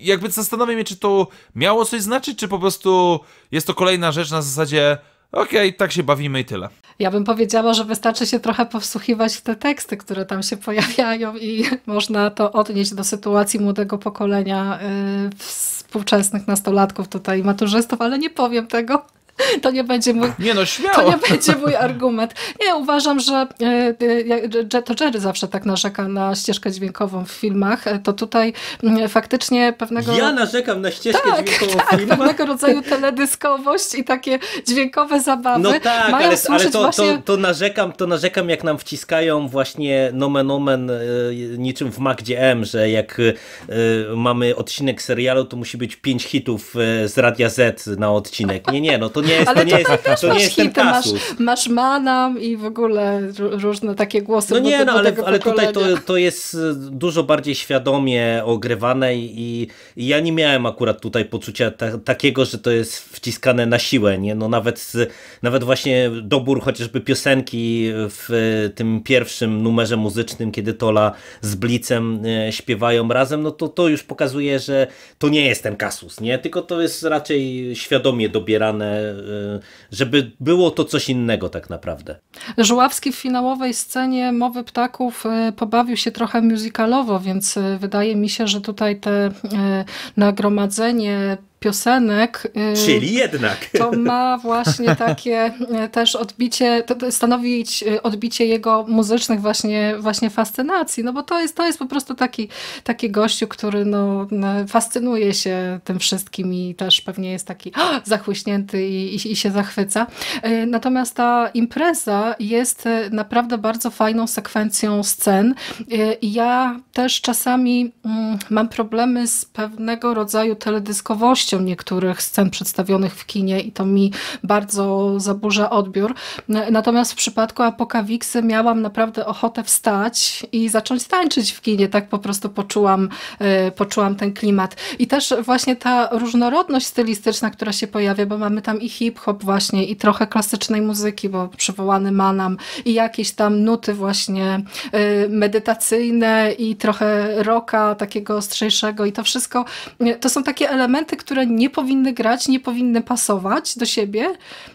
jakby zastanawiam się, czy to miało coś znaczyć, czy po prostu jest to kolejna rzecz na zasadzie okej, okay, tak się bawimy i tyle. Ja bym powiedziała, że wystarczy się trochę powsłuchiwać w te teksty, które tam się pojawiają i [laughs] można to odnieść do sytuacji młodego pokolenia y, współczesnych nastolatków tutaj, maturzystów, ale nie powiem tego. To nie będzie mój, nie no, śmiało. To nie będzie mój argument. Nie, uważam, że e, e, to Jerry zawsze tak narzeka na ścieżkę dźwiękową w filmach. E, to tutaj faktycznie pewnego... Ja narzekam na ścieżkę tak, dźwiękową tak, w filmach? pewnego rodzaju teledyskowość i takie dźwiękowe zabawy. No tak, ale, ale to, właśnie... to, to, narzekam, to narzekam jak nam wciskają właśnie nomen omen niczym w Magdzie M, że jak mamy odcinek serialu, to musi być pięć hitów z Radia Z na odcinek. Nie, nie, no to nie nie jest, Ale to nie jest, to, nie jest ten hity, masz, masz manam i w ogóle różne takie głosy. No nie, do, no, ale, ale tutaj to, to jest y, dużo bardziej świadomie ogrywane i, i ja nie miałem akurat tutaj poczucia ta, takiego, że to jest wciskane na siłę, nie? No nawet, nawet właśnie dobór chociażby piosenki w tym pierwszym numerze muzycznym, kiedy Tola z Blicem y, śpiewają razem, no to to już pokazuje, że to nie jest ten kasus, nie? Tylko to jest raczej świadomie dobierane Y, żeby było to coś innego tak naprawdę. Żuławski w finałowej scenie Mowy Ptaków y, pobawił się trochę muzykalowo, więc y, wydaje mi się, że tutaj te nagromadzenie piosenek. Y, Czyli jednak. To ma [laughs] właśnie takie y, też odbicie, to stanowić y, odbicie jego muzycznych właśnie, właśnie fascynacji, no bo to jest, to jest po prostu taki, taki gościu, który no, fascynuje się tym wszystkim i też pewnie jest taki oh, zachłyśnięty i, i, i się zachwyca. Natomiast ta impreza jest naprawdę bardzo fajną sekwencją scen. Ja też czasami mm, mam problemy z pewnego rodzaju teledyskowością, niektórych scen przedstawionych w kinie i to mi bardzo zaburza odbiór. Natomiast w przypadku Apokawiksy miałam naprawdę ochotę wstać i zacząć tańczyć w kinie, tak po prostu poczułam, e, poczułam ten klimat. I też właśnie ta różnorodność stylistyczna, która się pojawia, bo mamy tam i hip-hop właśnie, i trochę klasycznej muzyki, bo przywołany Manam, i jakieś tam nuty właśnie e, medytacyjne i trochę rocka takiego ostrzejszego i to wszystko, e, to są takie elementy, które które nie powinny grać, nie powinny pasować do siebie,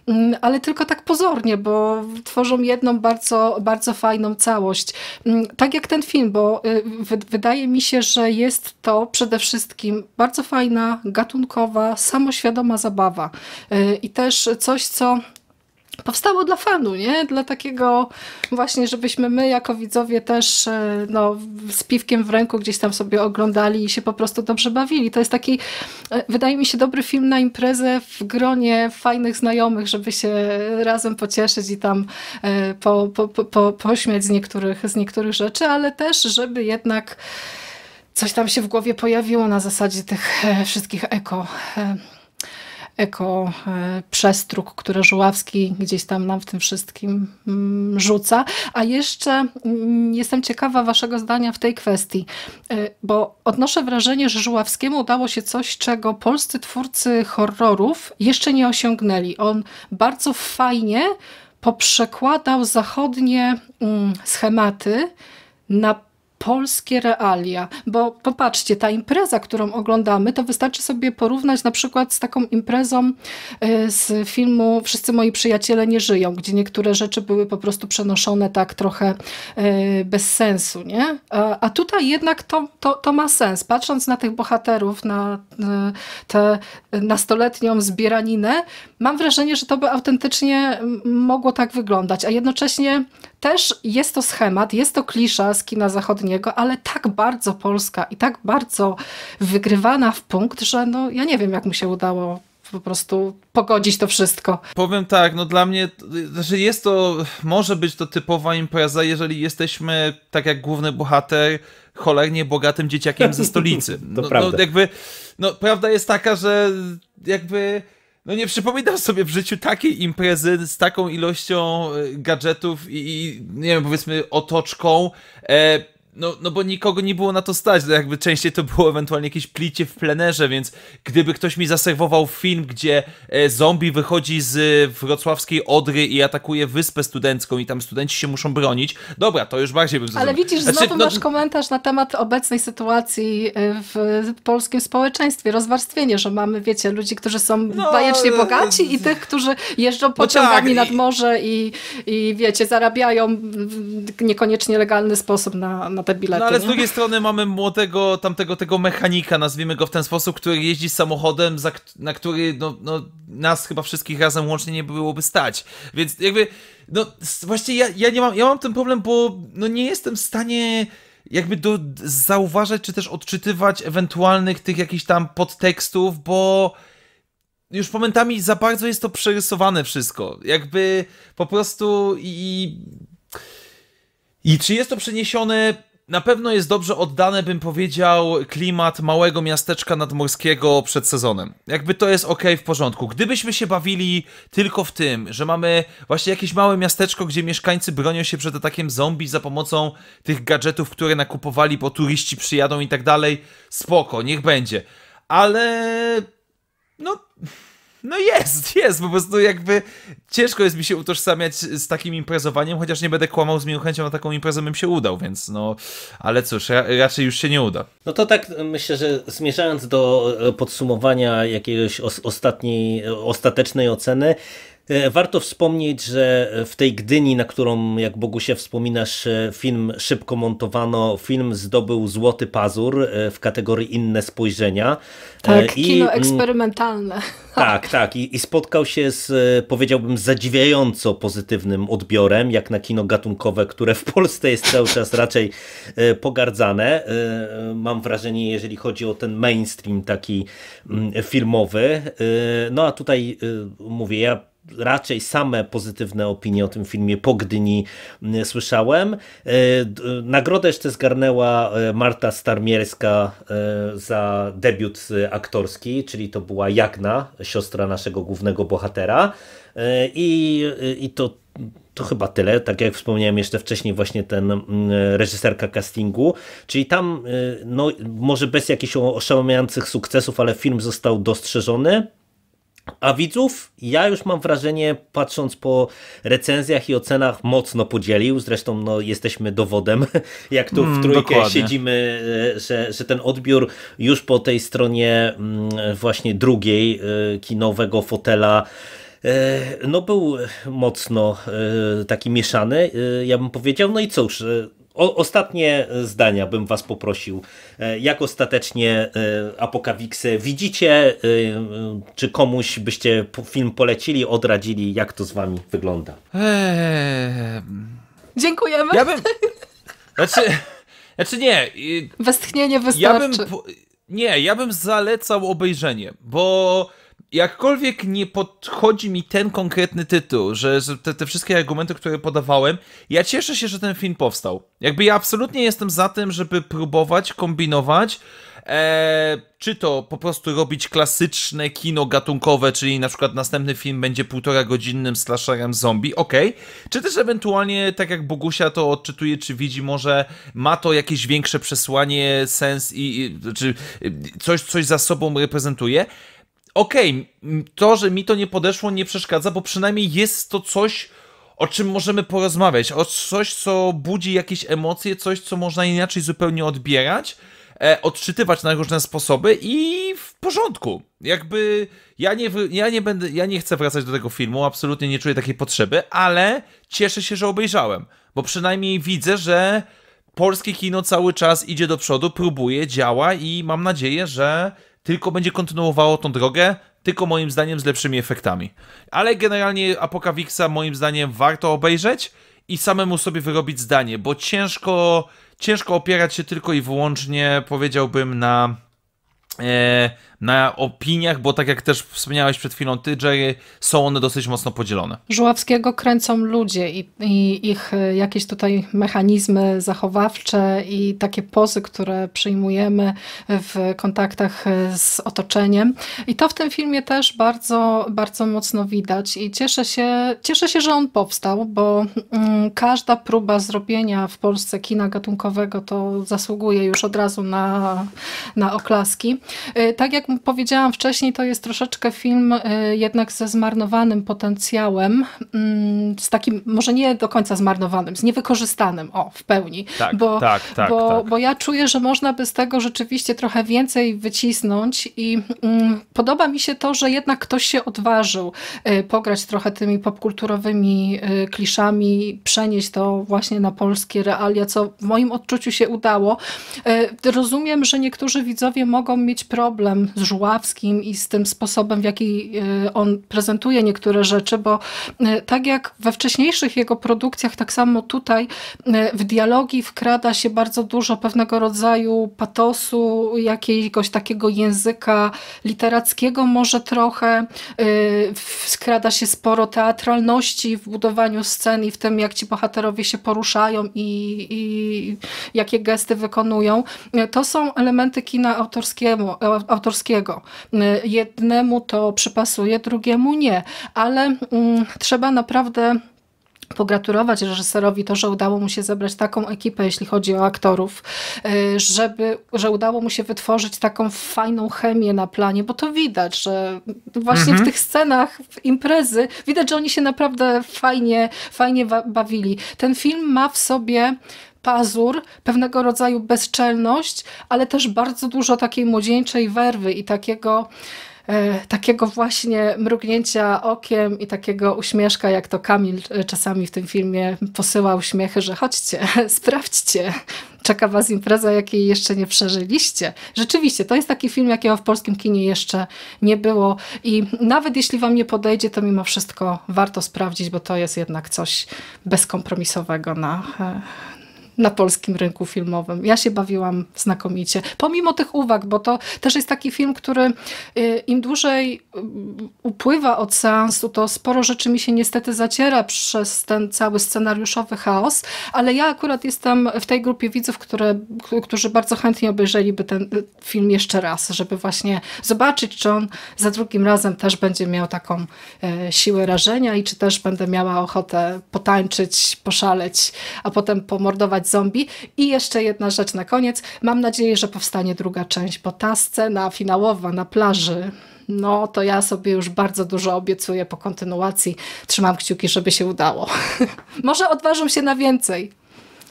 mm, ale tylko tak pozornie, bo tworzą jedną bardzo, bardzo fajną całość. Mm, tak jak ten film, bo y, wydaje mi się, że jest to przede wszystkim bardzo fajna, gatunkowa, samoświadoma zabawa y, i też coś, co powstało dla fanu, nie? Dla takiego właśnie, żebyśmy my jako widzowie też e, no, z piwkiem w ręku gdzieś tam sobie oglądali i się po prostu dobrze bawili. To jest taki, e, wydaje mi się, dobry film na imprezę w gronie fajnych znajomych, żeby się razem pocieszyć i tam e, po, po, po, pośmiać z niektórych, z niektórych rzeczy, ale też, żeby jednak coś tam się w głowie pojawiło na zasadzie tych wszystkich eko ekoprzestróg, e, które Żuławski gdzieś tam nam w tym wszystkim mm, rzuca. A jeszcze mm, jestem ciekawa waszego zdania w tej kwestii, e, bo odnoszę wrażenie, że Żuławskiemu udało się coś, czego polscy twórcy horrorów jeszcze nie osiągnęli. On bardzo fajnie poprzekładał zachodnie mm, schematy na polskie realia, bo popatrzcie, ta impreza, którą oglądamy, to wystarczy sobie porównać na przykład z taką imprezą y, z filmu Wszyscy moi przyjaciele nie żyją, gdzie niektóre rzeczy były po prostu przenoszone tak trochę y, bez sensu, nie? A, tutaj jednak to, to, to ma sens. Patrząc na tych bohaterów, na y, tę nastoletnią zbieraninę, mam wrażenie, że to by autentycznie mogło tak wyglądać, a jednocześnie też jest to schemat, jest to klisza z kina zachodniego, ale tak bardzo polska i tak bardzo wygrywana w punkt, że no, ja nie wiem, jak mu się udało po prostu pogodzić to wszystko. Powiem tak, no dla mnie, że znaczy jest to, może być to typowa impreza, jeżeli jesteśmy, tak jak główny bohater, cholernie bogatym dzieciakiem ze stolicy. [laughs] No, to no prawda. No, jakby, no prawda jest taka, że jakby no nie przypominam sobie w życiu takiej imprezy z taką ilością y, gadżetów i, i nie wiem, powiedzmy otoczką. E, no, no bo nikogo nie było na to stać, no jakby częściej to było ewentualnie jakieś plicie w plenerze, więc gdyby ktoś mi zaserwował film, gdzie e, zombie wychodzi z e, wrocławskiej Odry i atakuje wyspę studencką i tam studenci się muszą bronić, dobra, to już bardziej bym zrozumiał. Ale widzisz, znaczy, znowu no... masz komentarz na temat obecnej sytuacji e, w polskim społeczeństwie, rozwarstwienie, że mamy, wiecie, ludzi, którzy są no... bajecznie bogaci i tych, którzy jeżdżą no pociągami no tak, nad morze i, i wiecie, zarabiają w niekoniecznie legalny sposób na, na te bilety. No ale nie? z drugiej strony mamy młodego tamtego tego mechanika, nazwijmy go w ten sposób, który jeździ samochodem, za, na który no, no, nas chyba wszystkich razem łącznie nie byłoby stać. Więc jakby, no właśnie ja, ja nie mam, ja mam ten problem, bo no nie jestem w stanie jakby do, zauważać, czy też odczytywać ewentualnych tych jakichś tam podtekstów, bo już momentami za bardzo jest to przerysowane wszystko. Jakby po prostu i. I czy jest to przeniesione na pewno jest dobrze oddany, bym powiedział, klimat małego miasteczka nadmorskiego przed sezonem. Jakby to jest ok, w porządku. Gdybyśmy się bawili tylko w tym, że mamy właśnie jakieś małe miasteczko, gdzie mieszkańcy bronią się przed atakiem zombie za pomocą tych gadżetów, które nakupowali, bo turyści przyjadą i tak dalej, spoko, niech będzie. Ale. No no jest, jest, po prostu jakby ciężko jest mi się utożsamiać z takim imprezowaniem, chociaż nie będę kłamał z miłą chęcią na taką imprezę bym się udał, więc no, ale cóż, ra raczej już się nie uda. No to tak myślę, że zmierzając do e, podsumowania jakiejś os ostatniej, ostatecznej oceny, E, warto wspomnieć, że w tej Gdyni, na którą, jak Bogusie wspominasz, e, film szybko montowano, film zdobył Złoty Pazur e, w kategorii Inne Spojrzenia. Tak, I, kino mm, eksperymentalne. [laughs] Tak, tak. I, I, spotkał się z, powiedziałbym, zadziwiająco pozytywnym odbiorem, jak na kino gatunkowe, które w Polsce jest cały czas raczej pogardzane. Mam wrażenie, jeżeli chodzi o ten mainstream taki mm, filmowy. No a tutaj mówię, ja raczej same pozytywne opinie o tym filmie po Gdyni słyszałem. E, nagrodę jeszcze zgarnęła e, Marta Starmierska e, za debiut aktorski, czyli to była Jagna, siostra naszego głównego bohatera. I, i to to chyba tyle, tak jak wspomniałem jeszcze wcześniej właśnie ten reżyserka castingu, czyli tam no, może bez jakichś oszałamiających sukcesów, ale film został dostrzeżony a widzów, ja już mam wrażenie, patrząc po recenzjach i ocenach, mocno podzielił. Zresztą no, jesteśmy dowodem, [laughs] jak tu w mm, trójkę mm, siedzimy, e, że, że ten odbiór już po tej stronie mm, właśnie drugiej e, kinowego fotela e, no był mocno taki mieszany, ja bym powiedział. No i cóż, o, ostatnie zdania bym was poprosił. E, jak ostatecznie e, Apokawiksę widzicie? E, czy komuś byście film polecili, odradzili? Jak to z wami wygląda? Eee... Dziękujemy. Ja bym... Znaczy, znaczy nie. Westchnienie wystarczy. Ja bym... Nie, ja bym zalecał obejrzenie, bo jakkolwiek nie podchodzi mi ten konkretny tytuł, że te, te, wszystkie argumenty, które podawałem, ja cieszę się, że ten film powstał. Jakby ja absolutnie jestem za tym, żeby próbować kombinować, e, czy to po prostu robić klasyczne kino gatunkowe, czyli na przykład następny film będzie półtora godzinnym slasherem zombie, ok, czy też ewentualnie, tak jak Bogusia to odczytuje, czy widzi, może ma to jakieś większe przesłanie, sens i, i czy coś, coś za sobą reprezentuje okej, okay, to, że mi to nie podeszło, nie przeszkadza, bo przynajmniej jest to coś, o czym możemy porozmawiać, o coś, co budzi jakieś emocje, coś, co można inaczej zupełnie odbierać, e, odczytywać na różne sposoby i w porządku. Jakby ja nie, ja nie będę, ja nie chcę wracać do tego filmu, absolutnie nie czuję takiej potrzeby, ale cieszę się, że obejrzałem, bo przynajmniej widzę, że polskie kino cały czas idzie do przodu, próbuje, działa i mam nadzieję, że tylko będzie kontynuowało tą drogę, tylko moim zdaniem z lepszymi efektami. Ale generalnie Apokawixa moim zdaniem warto obejrzeć i samemu sobie wyrobić zdanie, bo ciężko, ciężko opierać się tylko i wyłącznie, powiedziałbym, na e, na opiniach, bo tak jak też wspomniałeś przed chwilą ty, Jerry, są one dosyć mocno podzielone. Żuławskiego kręcą ludzie i, i ich e, jakieś tutaj mechanizmy zachowawcze i takie pozy, które przyjmujemy w kontaktach e, z otoczeniem. I to w tym filmie też bardzo, bardzo mocno widać i cieszę się, cieszę się, że on powstał, bo mm, każda próba zrobienia w Polsce kina gatunkowego to zasługuje już od razu na, na oklaski. E, tak jak powiedziałam wcześniej, to jest troszeczkę film y, jednak ze zmarnowanym potencjałem, mm, z takim, może nie do końca zmarnowanym, z niewykorzystanym, o, w pełni. Tak, bo, tak, tak, bo, tak. bo ja czuję, że można by z tego rzeczywiście trochę więcej wycisnąć i mm, podoba mi się to, że jednak ktoś się odważył y, pograć trochę tymi popkulturowymi y, kliszami, przenieść to właśnie na polskie realia, co w moim odczuciu się udało. Rozumiem, że niektórzy widzowie mogą mieć problem z Żuławskim i z tym sposobem, w jaki y, on prezentuje niektóre rzeczy, bo y, tak jak we wcześniejszych jego produkcjach, tak samo tutaj y, w dialogi wkrada się bardzo dużo pewnego rodzaju patosu, jakiegoś takiego języka literackiego może trochę, skrada się sporo teatralności w budowaniu scen i w tym, jak ci bohaterowie się poruszają i, i jakie gesty wykonują. To są elementy kina autorskiego, autorskiego Y, jednemu to przypasuje, drugiemu nie, ale mm, trzeba naprawdę pogratulować reżyserowi to, że udało mu się zebrać taką ekipę, jeśli chodzi o aktorów, y, żeby, że udało mu się wytworzyć taką fajną chemię na planie, bo to widać, że właśnie mhm. w tych scenach w imprezy widać, że oni się naprawdę fajnie, fajnie bawili. Ten film ma w sobie pazur, pewnego rodzaju bezczelność, ale też bardzo dużo takiej młodzieńczej werwy i takiego e, takiego właśnie mrugnięcia okiem i takiego uśmieszka, jak to Kamil e, czasami w tym filmie posyła uśmiechy, że chodźcie, [laughs] sprawdźcie, czeka was impreza, jakiej jeszcze nie przeżyliście. Rzeczywiście, to jest taki film, jakiego w polskim kinie jeszcze nie było i nawet jeśli wam nie podejdzie, to mimo wszystko warto sprawdzić, bo to jest jednak coś bezkompromisowego na, e, na polskim rynku filmowym. Ja się bawiłam znakomicie. Pomimo tych uwag, bo to też jest taki film, który y, im dłużej y, upływa od seansu, to sporo rzeczy mi się niestety zaciera przez ten cały scenariuszowy chaos, ale ja akurat jestem w tej grupie widzów, które, którzy bardzo chętnie obejrzeliby ten y, film jeszcze raz, żeby właśnie zobaczyć, czy on za drugim razem też będzie miał taką siłę rażenia i czy też będę miała ochotę potańczyć, poszaleć, a potem pomordować pokonać zombie. I jeszcze jedna rzecz na koniec. Mam nadzieję, że powstanie druga część, bo ta scena finałowa na plaży no to ja sobie już bardzo dużo obiecuję po kontynuacji. Trzymam kciuki, żeby się udało. [laughs] Może odważą się na więcej.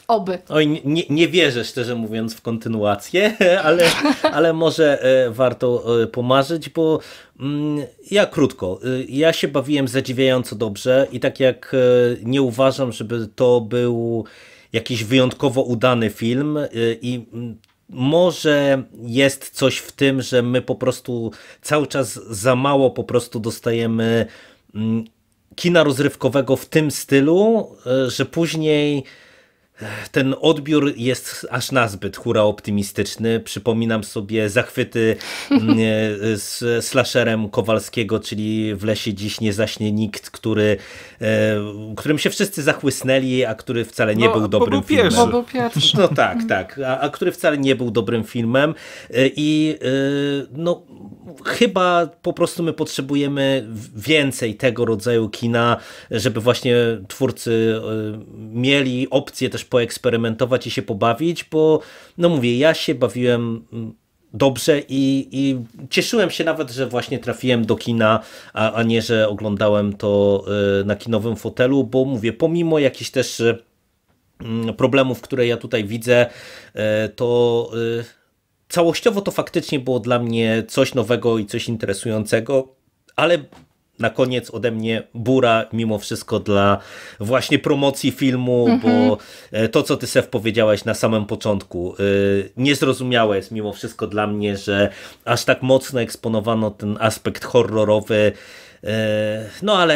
Oby. Oj, nie, nie wierzę szczerze mówiąc w kontynuację, [laughs] ale, ale może e, warto e, pomarzyć, bo mm, ja krótko. E, ja się bawiłem zadziwiająco dobrze i tak jak nie uważam, żeby to był jakiś wyjątkowo udany film y, i może jest coś w tym, że my po prostu cały czas za mało po prostu dostajemy mm, kina rozrywkowego w tym stylu, y, że później ten odbiór jest aż nazbyt hura optymistyczny. Przypominam sobie zachwyty mm, e, z slasherem Kowalskiego, czyli w lesie dziś nie zaśnie nikt, który, e, którym się wszyscy zachłysnęli, a który wcale nie no, był dobrym był filmem. Bo był pierwszy. No tak, tak. A, a, który wcale nie był dobrym filmem e, i no chyba po prostu my potrzebujemy więcej tego rodzaju kina, żeby właśnie twórcy mieli opcję też też poeksperymentować i się pobawić, bo no mówię, ja się bawiłem mm, dobrze i, i cieszyłem się nawet, że właśnie trafiłem do kina, a, a nie, że oglądałem to e, na kinowym fotelu, bo mówię, pomimo jakichś też e, mm, problemów, które ja tutaj widzę, e, to całościowo to faktycznie było dla mnie coś nowego i coś interesującego, ale na koniec ode mnie bura mimo wszystko dla właśnie promocji filmu, bo mhm. e, to, co ty Sef powiedziałaś na samym początku, e, niezrozumiałe jest mimo wszystko dla mnie, że aż tak mocno eksponowano ten aspekt horrorowy E, no ale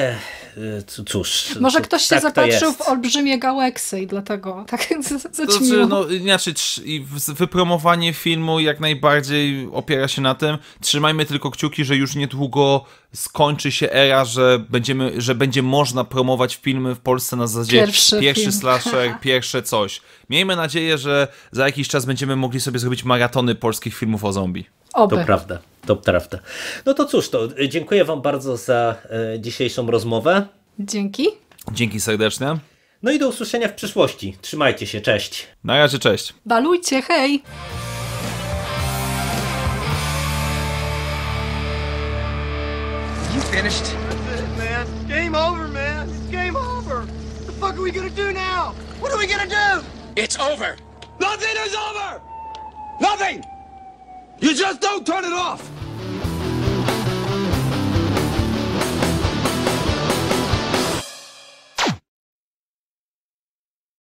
e, cóż. Może ktoś się tak zapatrzył w olbrzymie galaksy i dlatego [laughs] tak zaćmiło. Znaczy, no, inaczej, wypromowanie filmu jak najbardziej opiera się na tym. Trzymajmy tylko kciuki, że już niedługo skończy się era, że, będziemy, że będzie można promować filmy w Polsce na zasadzie pierwszy, pierwszy slasher, [laughs] pierwsze coś. Miejmy nadzieję, że za jakiś czas będziemy mogli sobie zrobić maratony polskich filmów o zombie. Oby. To prawda. To prawda. No to cóż, to y, dziękuję Wam bardzo za y, dzisiejszą rozmowę. Dzięki. Dzięki serdecznie. No i do usłyszenia w przyszłości. Trzymajcie się, cześć. Na razie, cześć. Balujcie, hej! You finished? That's it, man. Game over, man. It's game over. What the fuck are we gonna do now? What are we gonna do? It's over. Nothing is over! Nothing! You just don't turn it off!